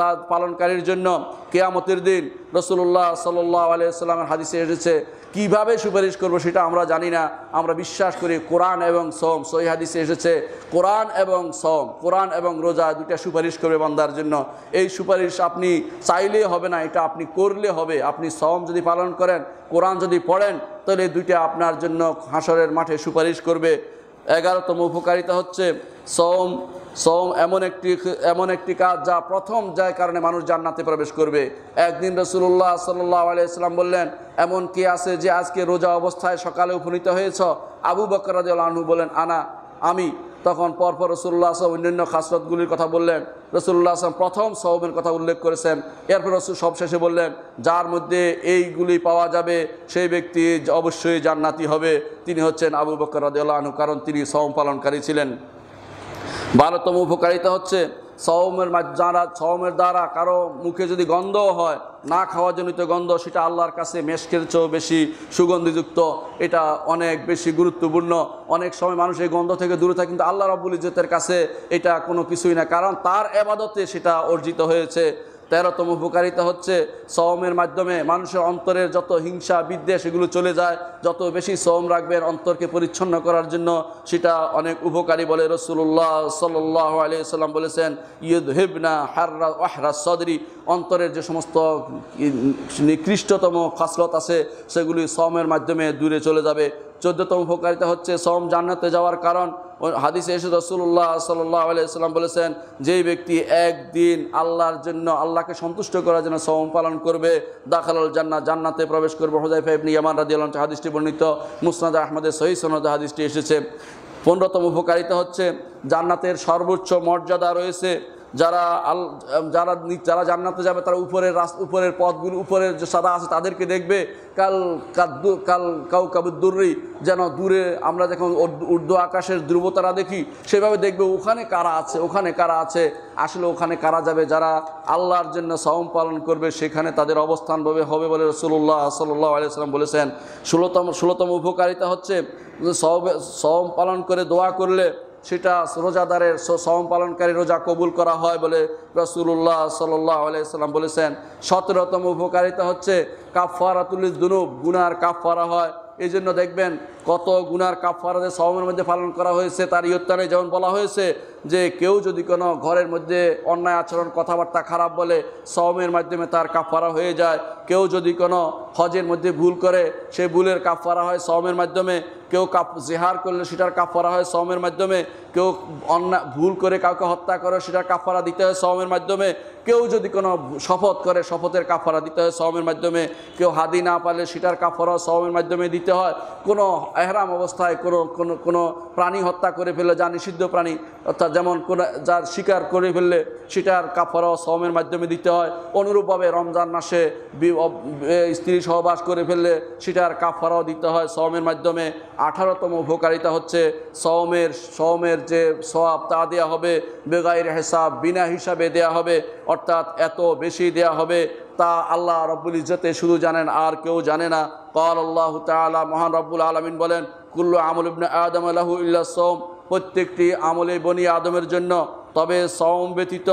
তার পালনকারীর জন্য কেয়ামতির দিন রসুল্লাহ সাল্লাহ আলিয়াল্লামের হাদিসে এসেছে কিভাবে সুপারিশ করবো সেটা আমরা জানি না আমরা বিশ্বাস করি কোরআন এবং সোম সই হাদিসে এসেছে কোরআন এবং সোম কোরআন এবং রোজা দুটা সুপারিশ করবে বান্দার জন্য এই সুপারিশ আপনি চাইলে হবে না এটা আপনি করলে হবে আপনি সোম যদি পালন করেন কোরআন যদি পড়েন তাহলে দুইটা আপনার জন্য হাসরের মাঠে সুপারিশ করবে এগারোতম উপকারিতা হচ্ছে সোম সোম এমন একটি এমন একটি কাজ যা প্রথম যায় কারণে মানুষ জান্নাতে প্রবেশ করবে একদিন রসুল্লাহ সাল্লাহ আলাইসাল্লাম বললেন এমন কি আছে যে আজকে রোজা অবস্থায় সকালে উপনীত হয়েছ আবু বকরাজ আনহু বলেন আনা আমি তখন পরপর রসুল্লাহ আসলাম অন্যান্য খাসরতগুলির কথা বললেন রসুল্লাহ আসলাম প্রথম সহবের কথা উল্লেখ করেছেন এরপর রসুল সবশেষে বললেন যার মধ্যে এইগুলি পাওয়া যাবে সেই ব্যক্তি অবশ্যই জান্নাতি হবে তিনি হচ্ছেন আবু বকর রদুল্লাহ কারণ তিনি সহম পালনকারী ছিলেন ভারতম উপকারিতা হচ্ছে সৌমের যারা সৌমের দ্বারা কারো মুখে যদি গন্ধ হয় না খাওয়াজনিত গন্ধ সেটা আল্লাহর কাছে মেশকের চেয়েও বেশি সুগন্ধিযুক্ত এটা অনেক বেশি গুরুত্বপূর্ণ অনেক সময় মানুষ এই গন্ধ থেকে দূরে থাকে কিন্তু আল্লাহ রাবুল ইজতের কাছে এটা কোনো কিছুই না কারণ তার এবাদতে সেটা অর্জিত হয়েছে তেরোতম উপকারিতা হচ্ছে সওমের মাধ্যমে মানুষের অন্তরের যত হিংসা বিদ্বেষ এগুলো চলে যায় যত বেশি সওম রাখবেন অন্তরকে পরিচ্ছন্ন করার জন্য সেটা অনেক উপকারী বলে রসুল্লাহ সাল্লাহ আলিয়াল্লাম বলেছেন ইয়দ হেবনা হাররা ওয়াহরা সদরি অন্তরের যে সমস্ত নিকৃষ্টতম খাসলত আছে সেগুলি সওমের মাধ্যমে দূরে চলে যাবে চোদ্দতম উপকারিতা হচ্ছে সওম জান্নাতে যাওয়ার কারণ হাদিসে এসে রসুল্লাহ সাল্লাহ আলাইসাল্লাম বলেছেন যেই ব্যক্তি একদিন আল্লাহর জন্য আল্লাহকে সন্তুষ্ট করার জন্য সম পালন করবে দাখালাল জান্না জান্নাতে প্রবেশ করবে হোজাইফা ইবনি ইয়ামান রাজি আল্লাহ হাদিসটি বর্ণিত মুসনাদ আহমদের সহি সনদ হাদিসটি এসেছে পনেরোতম উপকারিতা হচ্ছে জান্নাতের সর্বোচ্চ মর্যাদা রয়েছে যারা আল যারা যারা জান্নাতে যাবে তারা উপরের রাস উপরের পথগুলো উপরের যে সাদা আছে তাদেরকে দেখবে কাল কাদ্দু কাল কাউ কাবুদ্দুরি যেন দূরে আমরা যখন উর্দু আকাশের ধ্রুবতারা দেখি সেভাবে দেখবে ওখানে কারা আছে ওখানে কারা আছে আসলে ওখানে কারা যাবে যারা আল্লাহর জন্য সাওম পালন করবে সেখানে তাদের অবস্থান হবে বলে রসুল্লাহ সাল্লাহ আলিয়াল্লাম বলেছেন ষোলোতম ষোলোতম উপকারিতা হচ্ছে সওম পালন করে দোয়া করলে সেটা রোজাদারের সম পালনকারী রোজা কবুল করা হয় বলে রসুল্লাহ সাল্লাহ আলাইসাল্লাম বলেছেন সতেরোতম উপকারিতা হচ্ছে কাফারাতুল দুনুব গুনার কাফারা হয় এই জন্য দেখবেন কত গুনার কাফারাদের সহমের মধ্যে পালন করা হয়েছে তার ইয়ত্তানে যেমন বলা হয়েছে যে কেউ যদি কোনো ঘরের মধ্যে অন্যায় আচরণ কথাবার্তা খারাপ বলে সহমের মাধ্যমে তার কাফারা হয়ে যায় কেউ যদি কোনো হজের মধ্যে ভুল করে সে ভুলের কাফারা হয় সহমের মাধ্যমে কেউ কাপ জেহার করলে সেটার কাফারা হয় সমের মাধ্যমে কেউ অন্যায় ভুল করে কাউকে হত্যা করে সেটার কাফারা দিতে হয় সমের মাধ্যমে কেউ যদি কোনো শপথ করে শপথের কাফারা দিতে হয় সমের মাধ্যমে কেউ হাদি না পারলে সেটার কাফারা সমের মাধ্যমে দিতে হয় কোনো এহরাম অবস্থায় কোনো কোনো কোনো প্রাণী হত্যা করে ফেললে যা নিষিদ্ধ প্রাণী অর্থাৎ যেমন কোনো যার শিকার করে ফেললে সেটার কাফরা শ্রমের মাধ্যমে দিতে হয় অনুরূপভাবে রমজান মাসে স্ত্রী সহবাস করে ফেললে সেটার কাফরাও দিতে হয় শ্রমের মাধ্যমে আঠারোতম উপকারিতা হচ্ছে শ্রমের শ্রমের যে সব তা দেওয়া হবে বেগাইয়ের হেসাব বিনা হিসাবে দেয়া হবে অর্থাৎ এত বেশি দেয়া হবে তা আল্লাহ রব্বুল ইজতে শুধু জানেন আর কেউ জানে না কল আল্লাহ তালা মহান রব্বুল আলমিন বলেন কুল্লু আমল ইবনে আদম আল্লাহ ইল্লা সোম প্রত্যেকটি আমলে বনি আদমের জন্য তবে সম ব্যতীত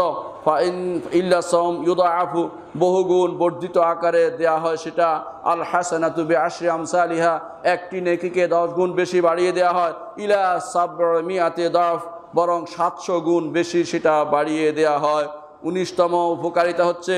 ইল্লা সোম ইউদা আফু বহুগুণ বর্ধিত আকারে দেয়া হয় সেটা আল হাসানা তুবে আশরি আমসালিহা একটি নেকিকে দশ গুণ বেশি বাড়িয়ে দেয়া হয় ইলা সাবমিয়াতে দফ বরং সাতশো গুণ বেশি সেটা বাড়িয়ে দেয়া হয় উনিশতম উপকারিতা হচ্ছে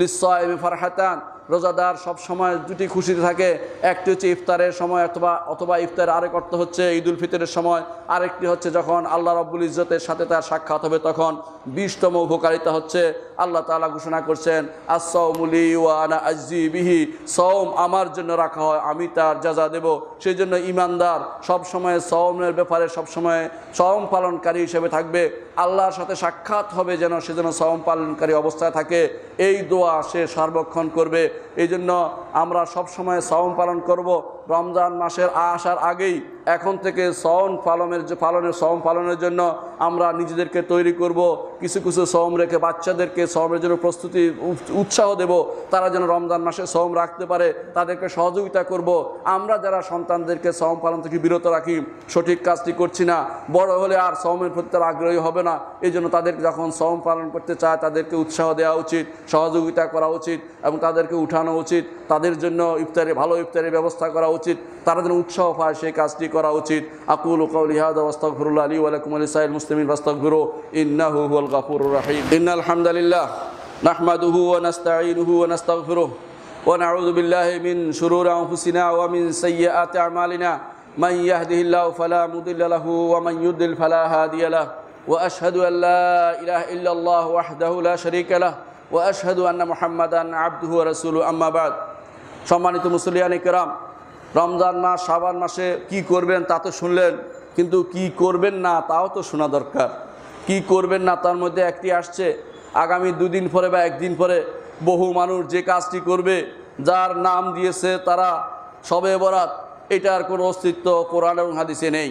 লিসাইম ফারহাতান রোজাদার সব সময় দুটি খুশিতে থাকে একটি হচ্ছে ইফতারের সময় অথবা অথবা ইফতার আরেক অর্থ হচ্ছে ঈদুল ফিতরের সময় আরেকটি হচ্ছে যখন আল্লাহ রব্বুল ইজতের সাথে তার সাক্ষাৎ হবে তখন বিশতম উপকারিতা হচ্ছে আল্লাহ তালা ঘোষণা করছেন আসৌমুলি ওয়ানা আজি বিহি সৌম আমার জন্য রাখা হয় আমি তার যাজা দেব সেই জন্য ইমানদার সবসময় সৌমের ব্যাপারে সবসময় সৌম পালনকারী হিসেবে থাকবে আল্লাহর সাথে সাক্ষাৎ হবে যেন সে যেন সম পালনকারী অবস্থায় থাকে এই দোয়া সে সর্বক্ষণ করবে এই জন্য আমরা সবসময় সম পালন করব রমজান মাসের আসার আগেই এখন থেকে সওন পালনের পালনের সওম পালনের জন্য আমরা নিজেদেরকে তৈরি করব কিছু কিছু সওম রেখে বাচ্চাদেরকে সওমের জন্য প্রস্তুতি উৎসাহ দেব তারা যেন রমজান মাসে সওম রাখতে পারে তাদেরকে সহযোগিতা করব আমরা যারা সন্তানদেরকে সওম পালন থেকে বিরত রাখি সঠিক কাজটি করছি না বড় হলে আর সওমের প্রতি তারা আগ্রহী হবে না এই জন্য তাদের যখন সওম পালন করতে চায় তাদেরকে উৎসাহ দেওয়া উচিত সহযোগিতা করা উচিত এবং তাদেরকে উঠানো উচিত তাদের জন্য ইফতারে ভালো ইফতারের ব্যবস্থা করা উচিত তারা যেন উৎসাহ পায় সেই কাজটি করা উচিত আকুল কৌলি হাদা ওয়াস্তাগফিরুল্লাহ আলী ওয়ালাকুম আলিসাইল মুসলিমিন ফাস্তাগফিরু ইন্নাহু হুয়াল গাফুরুর রাহিম ইন্নাল হামদুলিল্লাহ নাহমাদুহু ওয়া নাস্তাঈনুহু ওয়া নাস্তাগফিরুহু ওয়া নাউযু বিল্লাহি মিন শুরুরি আনফুসিনা ওয়া মিন সাইয়্যাতি আমালিনা من يهده الله فلا مضل له ومن يضلل فلا هادي له واشهد ان لا اله الا الله وحده لا شريك له واشهد ان محمدا عبده ورسوله اما بعد সম্মানিত মুসলিয়ান ইকরাম রমজান মাস সাবান মাসে কি করবেন তা তো শুনলেন কিন্তু কি করবেন না তাও তো শোনা দরকার কি করবেন না তার মধ্যে একটি আসছে আগামী দুদিন পরে বা একদিন পরে বহু মানুষ যে কাজটি করবে যার নাম দিয়েছে তারা সবে বরাত এটার কোনো অস্তিত্ব কোরআন এবং হাদিসে নেই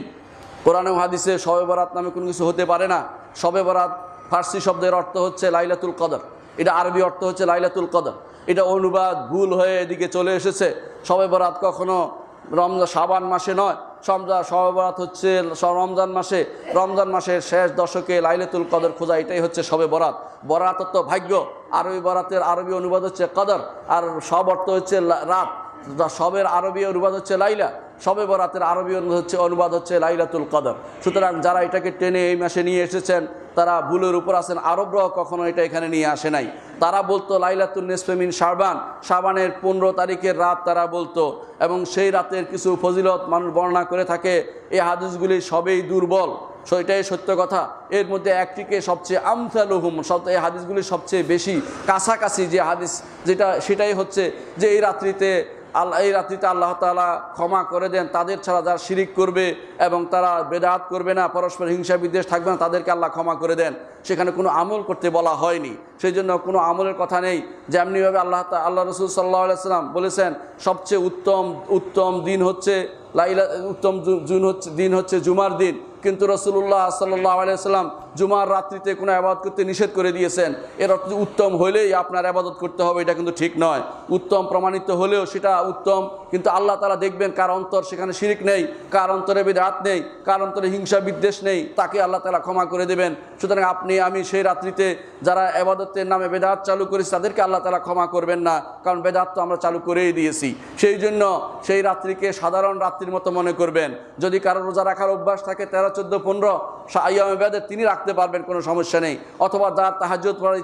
কোরআন এবং হাদিসে সবে বরাত নামে কোনো কিছু হতে পারে না সবে বরাত ফার্সি শব্দের অর্থ হচ্ছে লাইলাতুল কদর এটা আরবি অর্থ হচ্ছে লাইলাতুল কদর এটা অনুবাদ ভুল হয়ে এদিকে চলে এসেছে সবে বরাত কখনো রমজান সাবান মাসে নয় সমজা সবেবরাত হচ্ছে রমজান মাসে রমজান মাসের শেষ দশকে লাইলেতুল কদর খোঁজা এটাই হচ্ছে সবে বরাত বরাত তো ভাগ্য আরবি বরাতের আরবি অনুবাদ হচ্ছে কদর আর সব অর্থ হচ্ছে রাত সবের আরবি অনুবাদ হচ্ছে লাইলা সবে বরাতের আরবি অনুবাদ হচ্ছে অনুবাদ হচ্ছে লাইলাতুল কদর সুতরাং যারা এটাকে টেনে এই মাসে নিয়ে এসেছেন তারা ভুলের উপর আছেন আরবরাও কখনো এটা এখানে নিয়ে আসে নাই তারা বলতো লাইলাতুল নেসফেমিন শাবান শাবানের পনেরো তারিখের রাত তারা বলতো এবং সেই রাতের কিছু ফজিলত মানুষ বর্ণনা করে থাকে এই হাদিসগুলি সবেই দুর্বল এটাই সত্য কথা এর মধ্যে একটিকে সবচেয়ে আমসালুহুম সব এই হাদিসগুলি সবচেয়ে বেশি কাছাকাছি যে হাদিস যেটা সেটাই হচ্ছে যে এই রাত্রিতে আল্লাহ এই রাত্রিতে আল্লাহ তালা ক্ষমা করে দেন তাদের ছাড়া যারা শিরিক করবে এবং তারা বেদাত করবে না পরস্পর হিংসা বিদ্বেষ থাকবে না তাদেরকে আল্লাহ ক্ষমা করে দেন সেখানে কোনো আমল করতে বলা হয়নি সেই জন্য কোনো আমলের কথা নেই যেমনিভাবে আল্লাহ আল্লাহ রসুল সাল্লাহ আলাইসাল্লাম বলেছেন সবচেয়ে উত্তম উত্তম দিন হচ্ছে লাইলা উত্তম জুন হচ্ছে দিন হচ্ছে জুমার দিন কিন্তু রসুল্লাহ সাল্লাহ জুমার রাত্রিতে কোনো আবাদত করতে নিষেধ করে দিয়েছেন এর উত্তম হলেই আপনার আবাদত করতে হবে এটা কিন্তু ঠিক নয় উত্তম প্রমাণিত হলেও সেটা উত্তম কিন্তু আল্লাহ তারা দেখবেন কার অন্তর সেখানে শিরিক নেই কার অন্তরে বিরাত নেই কার অন্তরে হিংসা বিদ্বেষ নেই তাকে আল্লাহ তালা ক্ষমা করে দেবেন সুতরাং আপনি আমি সেই রাত্রিতে যারা আবাদতের নামে বেদাত চালু করেছি তাদেরকে আল্লাহ তালা ক্ষমা করবেন না কারণ বেদাত তো আমরা চালু করেই দিয়েছি সেই জন্য সেই রাত্রিকে সাধারণ রাত্রির মতো মনে করবেন যদি কারো রোজা রাখার অভ্যাস থাকে তেরো তেরো চোদ্দো পনেরো আইয়ামে বেদে তিনি রাখতে পারবেন কোনো সমস্যা নেই অথবা যার তাহাজুদ পড়ার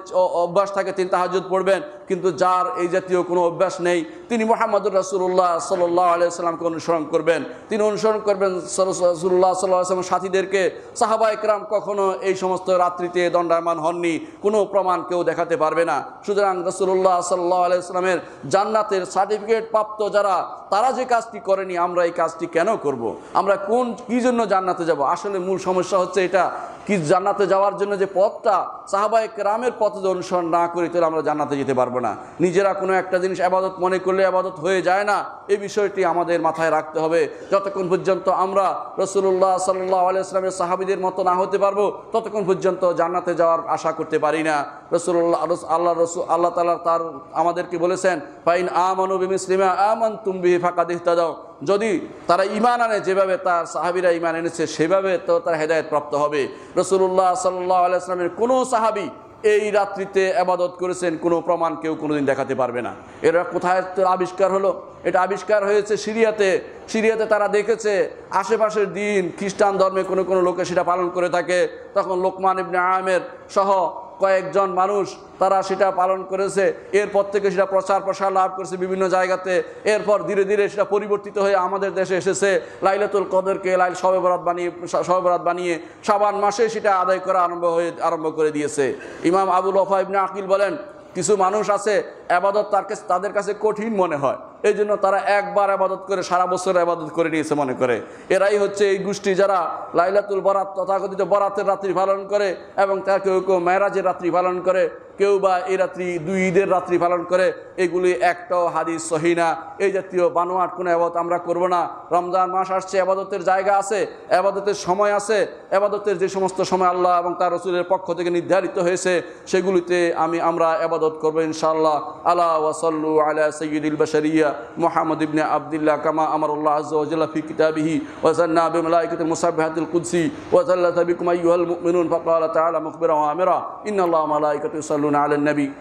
অভ্যাস থাকে তিনি তাহাজুদ পড়বেন কিন্তু যার এই জাতীয় কোনো অভ্যাস নেই তিনি মোহাম্মদুর রাসুল্লাহ সাল্লাহ আলিয়াকে অনুসরণ করবেন তিনি অনুসরণ করবেন রসুল্লাহ সাল্লাহামের সাথীদেরকে সাহাবা ইকরাম কখনও এই সমস্ত রাত্রিতে দণ্ডায়মান হননি কোনো প্রমাণ কেউ দেখাতে পারবে না সুতরাং রসুল্লাহ সাল্লাহ আলিয়াস্লামের জান্নাতের সার্টিফিকেট প্রাপ্ত যারা তারা যে কাজটি করেনি আমরা এই কাজটি কেন করব। আমরা কোন কী জন্য জান্নাতে যাব আসলে মূল সমস্যা হচ্ছে এটা কি জান্নাতে যাওয়ার জন্য যে পথটা সাহাবা রামের পথে অনুসরণ না করি তাহলে আমরা জান্নাতে যেতে পারবো পারবো না নিজেরা কোনো একটা জিনিস আবাদত মনে করলে আবাদত হয়ে যায় না এই বিষয়টি আমাদের মাথায় রাখতে হবে যতক্ষণ পর্যন্ত আমরা রসুল্লাহ সাল্লাহ আসলামের সাহাবিদের মতো না হতে পারবো ততক্ষণ পর্যন্ত জান্নাতে যাওয়ার আশা করতে পারি না রসুল্লাহ আল্লাহ রসুল আল্লাহ তালা তার আমাদেরকে বলেছেন ফাইন আমানু বিমিসলিমা আমান তুমবিহি ফাঁকা দিহতা দাও যদি তারা ইমান আনে যেভাবে তার সাহাবিরা ইমান এনেছে সেভাবে তো তার হেদায়ত প্রাপ্ত হবে রসুল্লাহ সাল্লাহ আলাইসলামের কোনো সাহাবি এই রাত্রিতে আবাদত করেছেন কোনো প্রমাণ কেউ কোনোদিন দেখাতে পারবে না এরা কোথায় আবিষ্কার হলো এটা আবিষ্কার হয়েছে সিরিয়াতে সিরিয়াতে তারা দেখেছে আশেপাশের দিন খ্রিস্টান ধর্মে কোনো কোনো লোকে সেটা পালন করে থাকে তখন লোকমান ইবনে আহমের সহ কয়েকজন মানুষ তারা সেটা পালন করেছে এরপর থেকে সেটা প্রচার প্রসার লাভ করেছে বিভিন্ন জায়গাতে এরপর ধীরে ধীরে সেটা পরিবর্তিত হয়ে আমাদের দেশে এসেছে লাইলাতুল কদরকে লাইল সবেবরাত বানিয়ে সবেবরাত বানিয়ে সাবান মাসে সেটা আদায় করা আরম্ভ হয়ে আরম্ভ করে দিয়েছে ইমাম আবুল ওফা ইবনে আকিল বলেন কিছু মানুষ আছে আবাদত তার তাদের কাছে কঠিন মনে হয় এই জন্য তারা একবার আবাদত করে সারা বছর আবাদত করে নিয়েছে মনে করে এরাই হচ্ছে এই গোষ্ঠী যারা লাইলাতুল বরাত তথাকথিত বরাতের রাত্রি পালন করে এবং তাকে কেউ কেউ মেয়েরাজের রাত্রি পালন করে কেউ বা এই রাত্রি দুই ঈদের রাত্রি পালন করে এগুলি একটাও হাদিস না এই জাতীয় বানোয়াট কোনো আবাদত আমরা করব না রমজান মাস আসছে আবাদতের জায়গা আছে আবাদতের সময় আছে আবাদতের যে সমস্ত সময় আল্লাহ এবং তার রসুলের পক্ষ থেকে নির্ধারিত হয়েছে সেগুলিতে আমি আমরা আবাদত করবো ইনশাআল্লাহ আল্লাহ ওয়াসাল্লু আলা সৈয়দুল বশরিয়া মোহাম্মদ ইবনে আবদুল্লাহ কামা আমার আল্লাহ আজ্লা কিতাবিহি ওয়াজান্না বিমলাইকাত মুসাবহাতুল কুদসি ওয়াজাল্লা বিকুম আইয়ুহাল মুমিনুন ফাকালা তাআলা মুখবিরা ওয়া আমিরা يصلون على النبي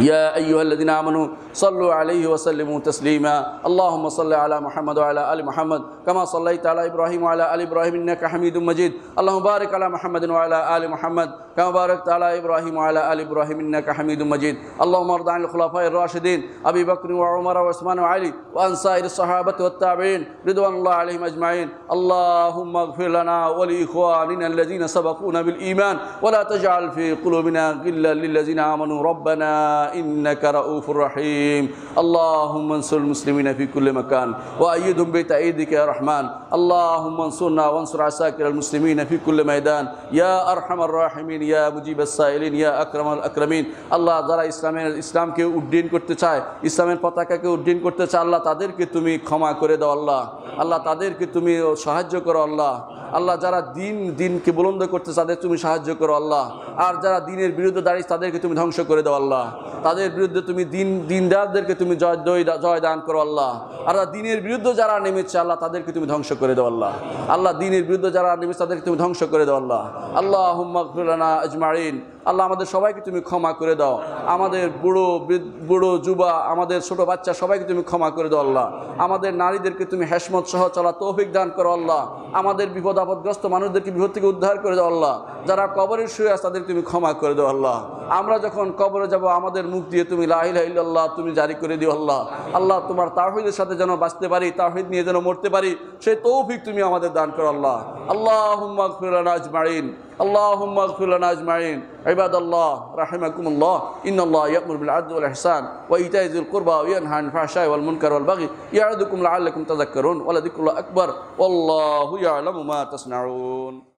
يا أيها الذين آمنوا صلوا عليه وسلموا تسليما اللهم صل على محمد وعلى آل محمد كما صليت على إبراهيم وعلى آل إبراهيم إنك حميد مجيد اللهم بارك على محمد وعلى آل محمد كما باركت على إبراهيم وعلى آل إبراهيم إنك حميد مجيد اللهم ارض عن الخلفاء الراشدين أبي بكر وعمر وعثمان وعلي وأن سائر الصحابة والتابعين رضوان الله عليهم أجمعين اللهم اغفر لنا ولإخواننا الذين سبقونا بالإيمان ولا تجعل في قلوبنا غلا للذين آمنوا ربنا إنك رؤوف رحيم اللهم انصر المسلمين في كل مكان وأيدهم بتأييدك يا رحمن اللهم انصرنا وانصر عساكر المسلمين في كل ميدان يا أرحم الراحمين يا مجيب السائلين يا أكرم الأكرمين الله যারা ইসলামের ইসলামকে উড্ডীন করতে চায় ইসলামের পতাকাকে উড্ডীন করতে চায় আল্লাহ তাদেরকে তুমি ক্ষমা করে দাও আল্লাহ আল্লাহ তাদেরকে তুমি সাহায্য করো আল্লাহ আল্লাহ যারা দিন দিনকে বুলন্দ করতে তাদের তুমি সাহায্য করো আল্লাহ আর যারা দিনের বিরুদ্ধে দাঁড়িয়ে তাদেরকে তুমি ধ্বংস করে দাও আল্লাহ তাদের বিরুদ্ধে তুমি দিন দিনদারদেরকে তুমি জয় জয় দান করো আল্লাহ আল্লাহ দিনের বিরুদ্ধে যারা নেমেছে আল্লাহ তাদেরকে তুমি ধ্বংস করে দেওয়া আল্লাহ আল্লাহ দিনের বিরুদ্ধে যারা নেমেছে তাদেরকে তুমি ধ্বংস করে দেওয়া আল্লাহ আল্লাহ আজমারিন আল্লাহ আমাদের সবাইকে তুমি ক্ষমা করে দাও আমাদের বুড়ো বুড়ো যুবা আমাদের ছোট বাচ্চা সবাইকে তুমি ক্ষমা করে দাও আল্লাহ আমাদের নারীদেরকে তুমি হ্যাসমত সহ চলা তৌফিক দান করো আল্লাহ আমাদের বিপদ আপদগ্রস্ত মানুষদেরকে বিপদ থেকে উদ্ধার করে দাও আল্লাহ যারা কবরের শুয়ে আছে তাদের তুমি ক্ষমা করে দাও আল্লাহ আমরা যখন কবরে যাব আমাদের মুখ দিয়ে তুমি লাহিল্লাহ তুমি জারি করে দিও আল্লাহ আল্লাহ তোমার তাহিদের সাথে যেন বাঁচতে পারি তাহিদ নিয়ে যেন মরতে পারি সেই তৌফিক তুমি আমাদের দান করো আল্লাহ আল্লাহ আজমারিন اللهم اغفر لنا اجمعين عباد الله رحمكم الله ان الله يامر بالعدل والاحسان وايتاء ذي القربى وينهى عن الفحشاء والمنكر والبغي يعظكم لعلكم تذكرون ولذكر الله اكبر والله يعلم ما تصنعون